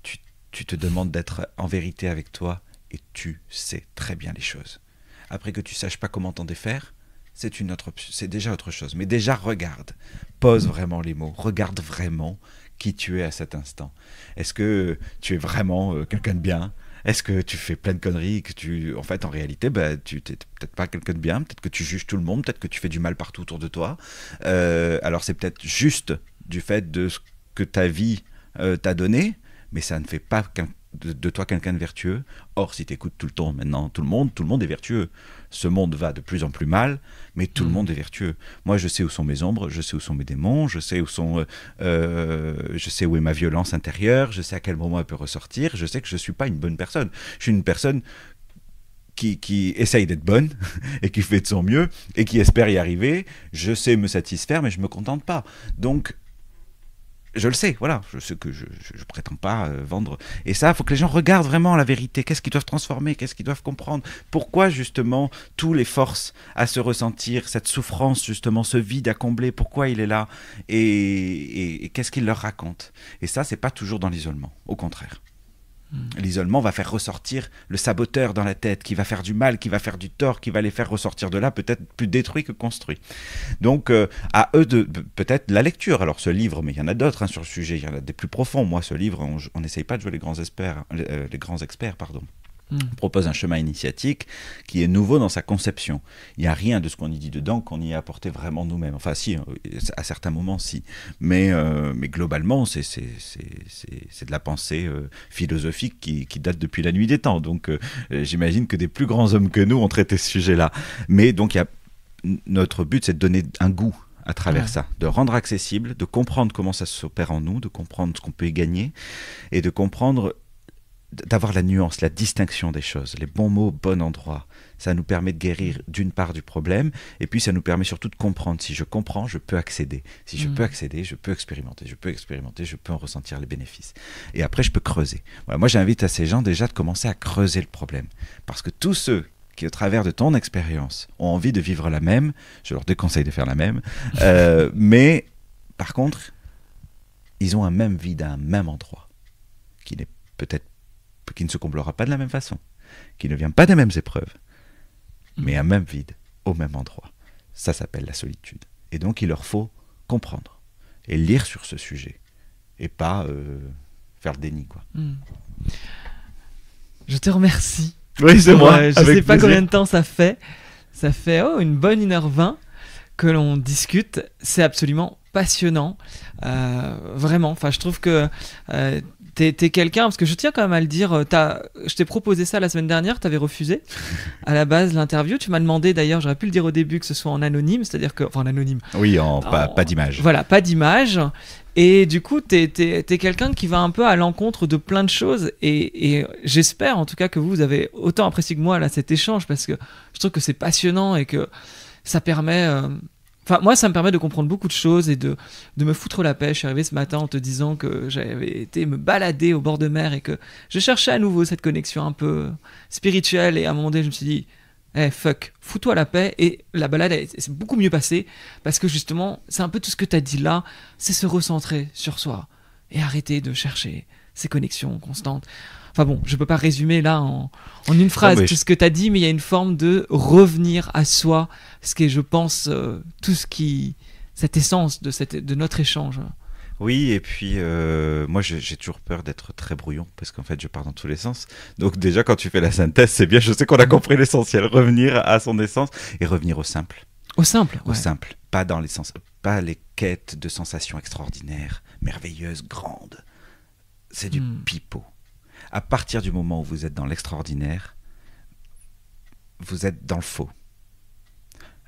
tu, tu te demandes d'être en vérité avec toi et tu sais très bien les choses. Après que tu saches pas comment t'en défaire, c'est une autre, c'est déjà autre chose. Mais déjà regarde, pose vraiment les mots, regarde vraiment qui tu es à cet instant. Est-ce que tu es vraiment euh, quelqu'un de bien est-ce que tu fais plein de conneries que tu, en fait, en réalité, bah, tu t'es peut-être pas quelqu'un de bien, peut-être que tu juges tout le monde, peut-être que tu fais du mal partout autour de toi. Euh, alors c'est peut-être juste du fait de ce que ta vie euh, t'a donné, mais ça ne fait pas qu'un de, toi quelqu'un de vertueux. Or, si tu écoutes tout le temps maintenant tout le monde, tout le monde est vertueux. Ce monde va de plus en plus mal, mais tout le mm. monde est vertueux. Moi, je sais où sont mes ombres, je sais où sont mes démons, je sais où sont, euh, euh, je sais où est ma violence intérieure, je sais à quel moment elle peut ressortir. Je sais que je suis pas une bonne personne. Je suis une personne qui, qui, essaye d'être bonne et qui fait de son mieux et qui espère y arriver. Je sais me satisfaire, mais je me contente pas. Donc, je le sais, voilà, je sais que je, ne prétends pas euh, vendre. Et ça, il faut que les gens regardent vraiment la vérité. Qu'est-ce qu'ils doivent transformer Qu'est-ce qu'ils doivent comprendre Pourquoi justement tous les forces à se ressentir cette souffrance justement, ce vide à combler Pourquoi il est là Et, et qu'est-ce qu'il leur raconte Et ça, c'est pas toujours dans l'isolement. Au contraire. Mm. L'isolement va faire ressortir le saboteur dans la tête, qui va faire du mal, qui va faire du tort, qui va les faire ressortir de là, peut-être plus détruit que construit Donc, euh, à eux de peut-être la lecture. Alors, ce livre, mais il y en a d'autres hein, sur le sujet, il y en a des plus profonds. Moi, ce livre, on n'essaye pas de jouer les grands experts, euh, les grands experts pardon. Hmm. propose un chemin initiatique qui est nouveau dans sa conception. Il n'y a rien de ce qu'on y dit dedans qu'on y a apporté vraiment nous-mêmes. Enfin, si, euh, à certains moments, si. Mais, euh, mais globalement, c'est de la pensée euh, philosophique qui, date depuis la nuit des temps. Donc, j'imagine que des plus grands hommes que nous ont traité ce sujet-là. Mais donc, y a, notre but, c'est de donner un goût à travers ça, de rendre accessible, de comprendre comment ça s'opère en nous, de comprendre ce qu'on peut y gagner et de comprendre d'avoir la nuance, la distinction des choses, les bons mots bon endroit. Ça nous permet de guérir d'une part du problème, et puis ça nous permet surtout de comprendre. Si je comprends, je peux accéder. Si je peux mm. accéder, je peux expérimenter. Je peux expérimenter, je peux en ressentir les bénéfices. Et après, je peux creuser. moi, j'invite à ces gens déjà de commencer à creuser le problème. Parce que tous ceux qui, au travers de ton expérience, ont envie de vivre la même, je leur déconseille de faire la même, euh, mais par contre, ils ont un même vide à un même endroit, qui n'est peut-être qui ne se comblera pas de la même façon, qui ne vient pas des mêmes épreuves, mm. mais un même vide, au même endroit. Ça s'appelle la solitude. Et donc il leur faut comprendre et lire sur ce sujet, et pas euh, faire le déni. Quoi. Mm. Je te remercie. Oui, c'est moi. Euh, je ne sais pas combien de temps ça fait. Ça fait oh, une bonne 1h20 que l'on discute. C'est absolument passionnant. Euh, vraiment, enfin, je trouve que T'es quelqu'un, parce que je tiens quand même à le dire, euh, as, je t'ai proposé ça la semaine dernière, t'avais refusé à la base l'interview. Tu m'as demandé d'ailleurs, j'aurais pu le dire au début, que ce soit en anonyme, c'est-à-dire que. Enfin, en anonyme. Oui, en, pas, d'image. Voilà, pas d'image. Et du coup, t'es es, quelqu'un qui va un peu à l'encontre de plein de choses. Et, et j'espère en tout cas que vous, avez autant apprécié que moi là cet échange, parce que je trouve que c'est passionnant et que ça permet. Euh, moi, ça me permet de comprendre beaucoup de choses et de, me foutre la paix. Je suis arrivé ce matin en te disant que j'avais été me balader au bord de mer et que je cherchais à nouveau cette connexion un peu spirituelle. Et à un moment donné, je me suis dit, eh hey, fuck, fous-toi la paix. Et la balade c'est beaucoup mieux passée parce que justement, c'est un peu tout ce que tu as dit là c'est se recentrer sur soi et arrêter de chercher ces connexions constantes. Enfin bon, je peux pas résumer là en, une phrase ah bah, tout ce que tu as dit, mais il y a une forme de revenir à soi, ce qui est, je pense, euh, tout ce qui. cette essence de, cette, de notre échange. Oui, et puis euh, moi j'ai toujours peur d'être très brouillon parce qu'en fait je pars dans tous les sens. Donc déjà quand tu fais la synthèse, c'est bien, je sais qu'on a compris l'essentiel, revenir à son essence et revenir au simple. Au simple Au simple, pas dans les pas les quêtes de sensations extraordinaires, merveilleuses, grandes. C'est du hmm. pipeau à partir du moment où vous êtes dans l'extraordinaire, vous êtes dans le faux.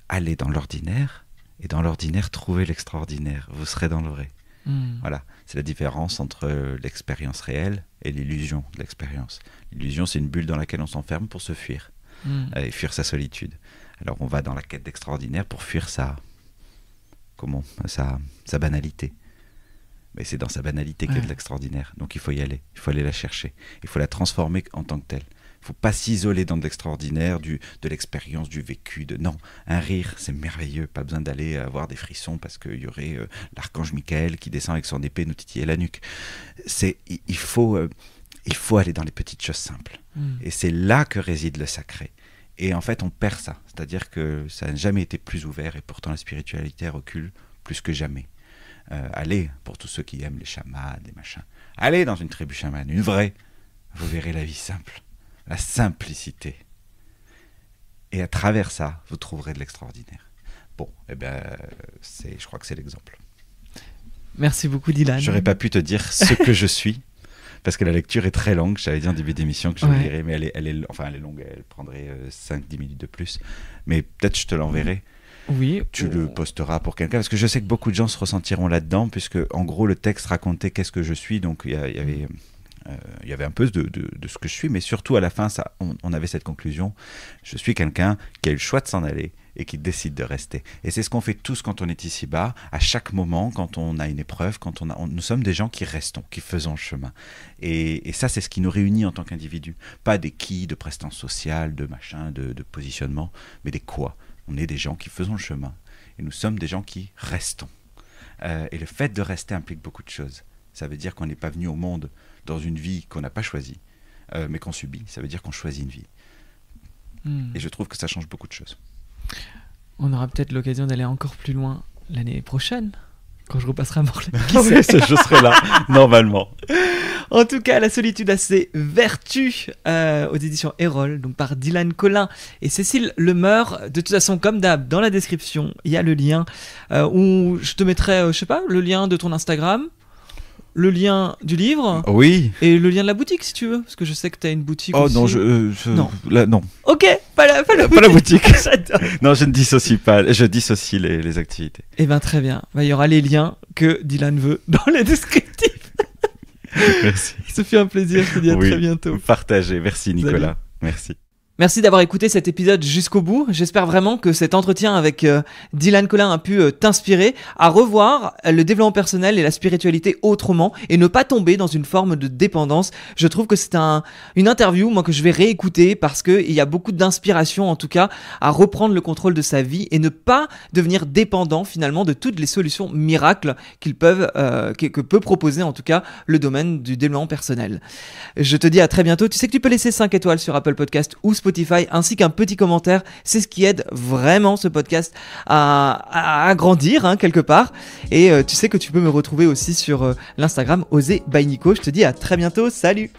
Allez dans l'ordinaire et dans l'ordinaire, trouvez l'extraordinaire. Vous serez dans le vrai. Hmm. Voilà, c'est la différence entre l'expérience réelle et l'illusion de l'expérience. L'illusion, c'est une bulle dans laquelle on s'enferme pour se fuir hmm. et fuir sa solitude. Alors on va dans la quête d'extraordinaire pour fuir ça, comment sa banalité. Et c'est dans sa banalité qu'il y a de l'extraordinaire. Donc il faut y aller, il faut aller la chercher, il faut la transformer en tant que telle. Il faut pas s'isoler dans de l'extraordinaire, de l'expérience, du vécu. De... Non, un rire, c'est merveilleux. Pas besoin d'aller avoir des frissons parce qu'il y aurait euh, l'archange Michael qui descend avec son épée nous titiller la nuque. C'est, euh, il, faut, aller dans les petites choses simples. Mm. Et c'est là que réside le sacré. Et en fait, on perd ça. C'est-à-dire que ça n'a jamais été plus ouvert et pourtant la spiritualité recule plus que jamais. Euh, allez, pour tous ceux qui aiment les chamans, les machins, allez dans une tribu chamane, une vraie. Vous verrez la vie simple, la simplicité. Et à travers ça, vous trouverez de l'extraordinaire. Bon, eh bien, je crois que c'est l'exemple. Merci beaucoup, Dylan. J'aurais pas pu te dire ce que je suis, parce que la lecture est très longue. J'avais dit en début d'émission que je ouais. mais elle est, enfin, elle est longue, elle prendrait 5-10 euh, minutes de plus. Mais peut-être je te l'enverrai tu le posteras pour quelqu'un Parce que je sais que beaucoup de gens se ressentiront là-dedans, puisque en gros le texte racontait qu'est-ce que je suis, donc il y, euh, avait... un peu de, ce que je suis, mais surtout à la fin, ça, on, avait cette conclusion. Je suis quelqu'un qui a eu le choix de s'en aller et qui décide de rester. Et c'est ce qu'on fait tous quand on est ici-bas, à chaque moment, quand on a une épreuve, quand on nous sommes des gens qui restons, qui faisons le chemin. Et, ça, c'est ce qui nous réunit en tant qu'individus. Pas des qui, de prestance sociale, de machin, de positionnement, mais des quoi. On est des gens qui faisons le chemin et nous sommes des gens qui restons. Euh, et le fait de rester implique beaucoup de choses. Ça veut dire qu'on n'est pas venu au monde dans une vie qu'on n'a pas choisie, euh, mais qu'on subit. Ça veut dire qu'on choisit une vie. Hmm. Et je trouve que ça change beaucoup de choses. On aura peut-être l'occasion d'aller encore plus loin l'année prochaine quand je repasserai à Morlaix. sait je serai là, normalement. En tout cas, La solitude a ses vertus euh, aux éditions Erol, donc par Dylan Collin et Cécile Lemeur. De toute façon, comme d'hab, dans la description, il y a le lien euh, où je te mettrai, euh, je sais pas, le lien de ton Instagram, le lien du livre. Oui. Et le lien de la boutique, si tu veux. Parce que je sais que tu as une boutique. Oh non, euh, je, non. Là, non. Ok, pas la, boutique. non, je ne dissocie pas. Je dissocie les, les activités. Eh bien, très bien. Bah, il y aura les liens que Dylan veut dans les descriptifs. Merci. Ce fut un plaisir. Je te dis à très bientôt. Partagez. Merci, Nicolas. Merci. Merci d'avoir écouté cet épisode jusqu'au bout. J'espère vraiment que cet entretien avec euh, Dylan Collin a pu euh, t'inspirer à revoir le développement personnel et la spiritualité autrement et ne pas tomber dans une forme de dépendance. Je trouve que c'est un, une interview, moi, que je vais réécouter parce qu'il y a beaucoup d'inspiration, en tout cas, à reprendre le contrôle de sa vie et ne pas devenir dépendant finalement de toutes les solutions miracles qu'ils peuvent, euh, que, que peut proposer en tout cas le domaine du développement personnel. Je te dis à très bientôt. Tu sais que tu peux laisser 5 étoiles sur Apple Podcast ou Spotify ainsi qu'un petit commentaire. C'est ce qui aide vraiment ce podcast à, à, grandir hein, quelque part. Et euh, tu sais que tu peux me retrouver aussi sur euh, l'Instagram Osez by Je te dis à très bientôt. Salut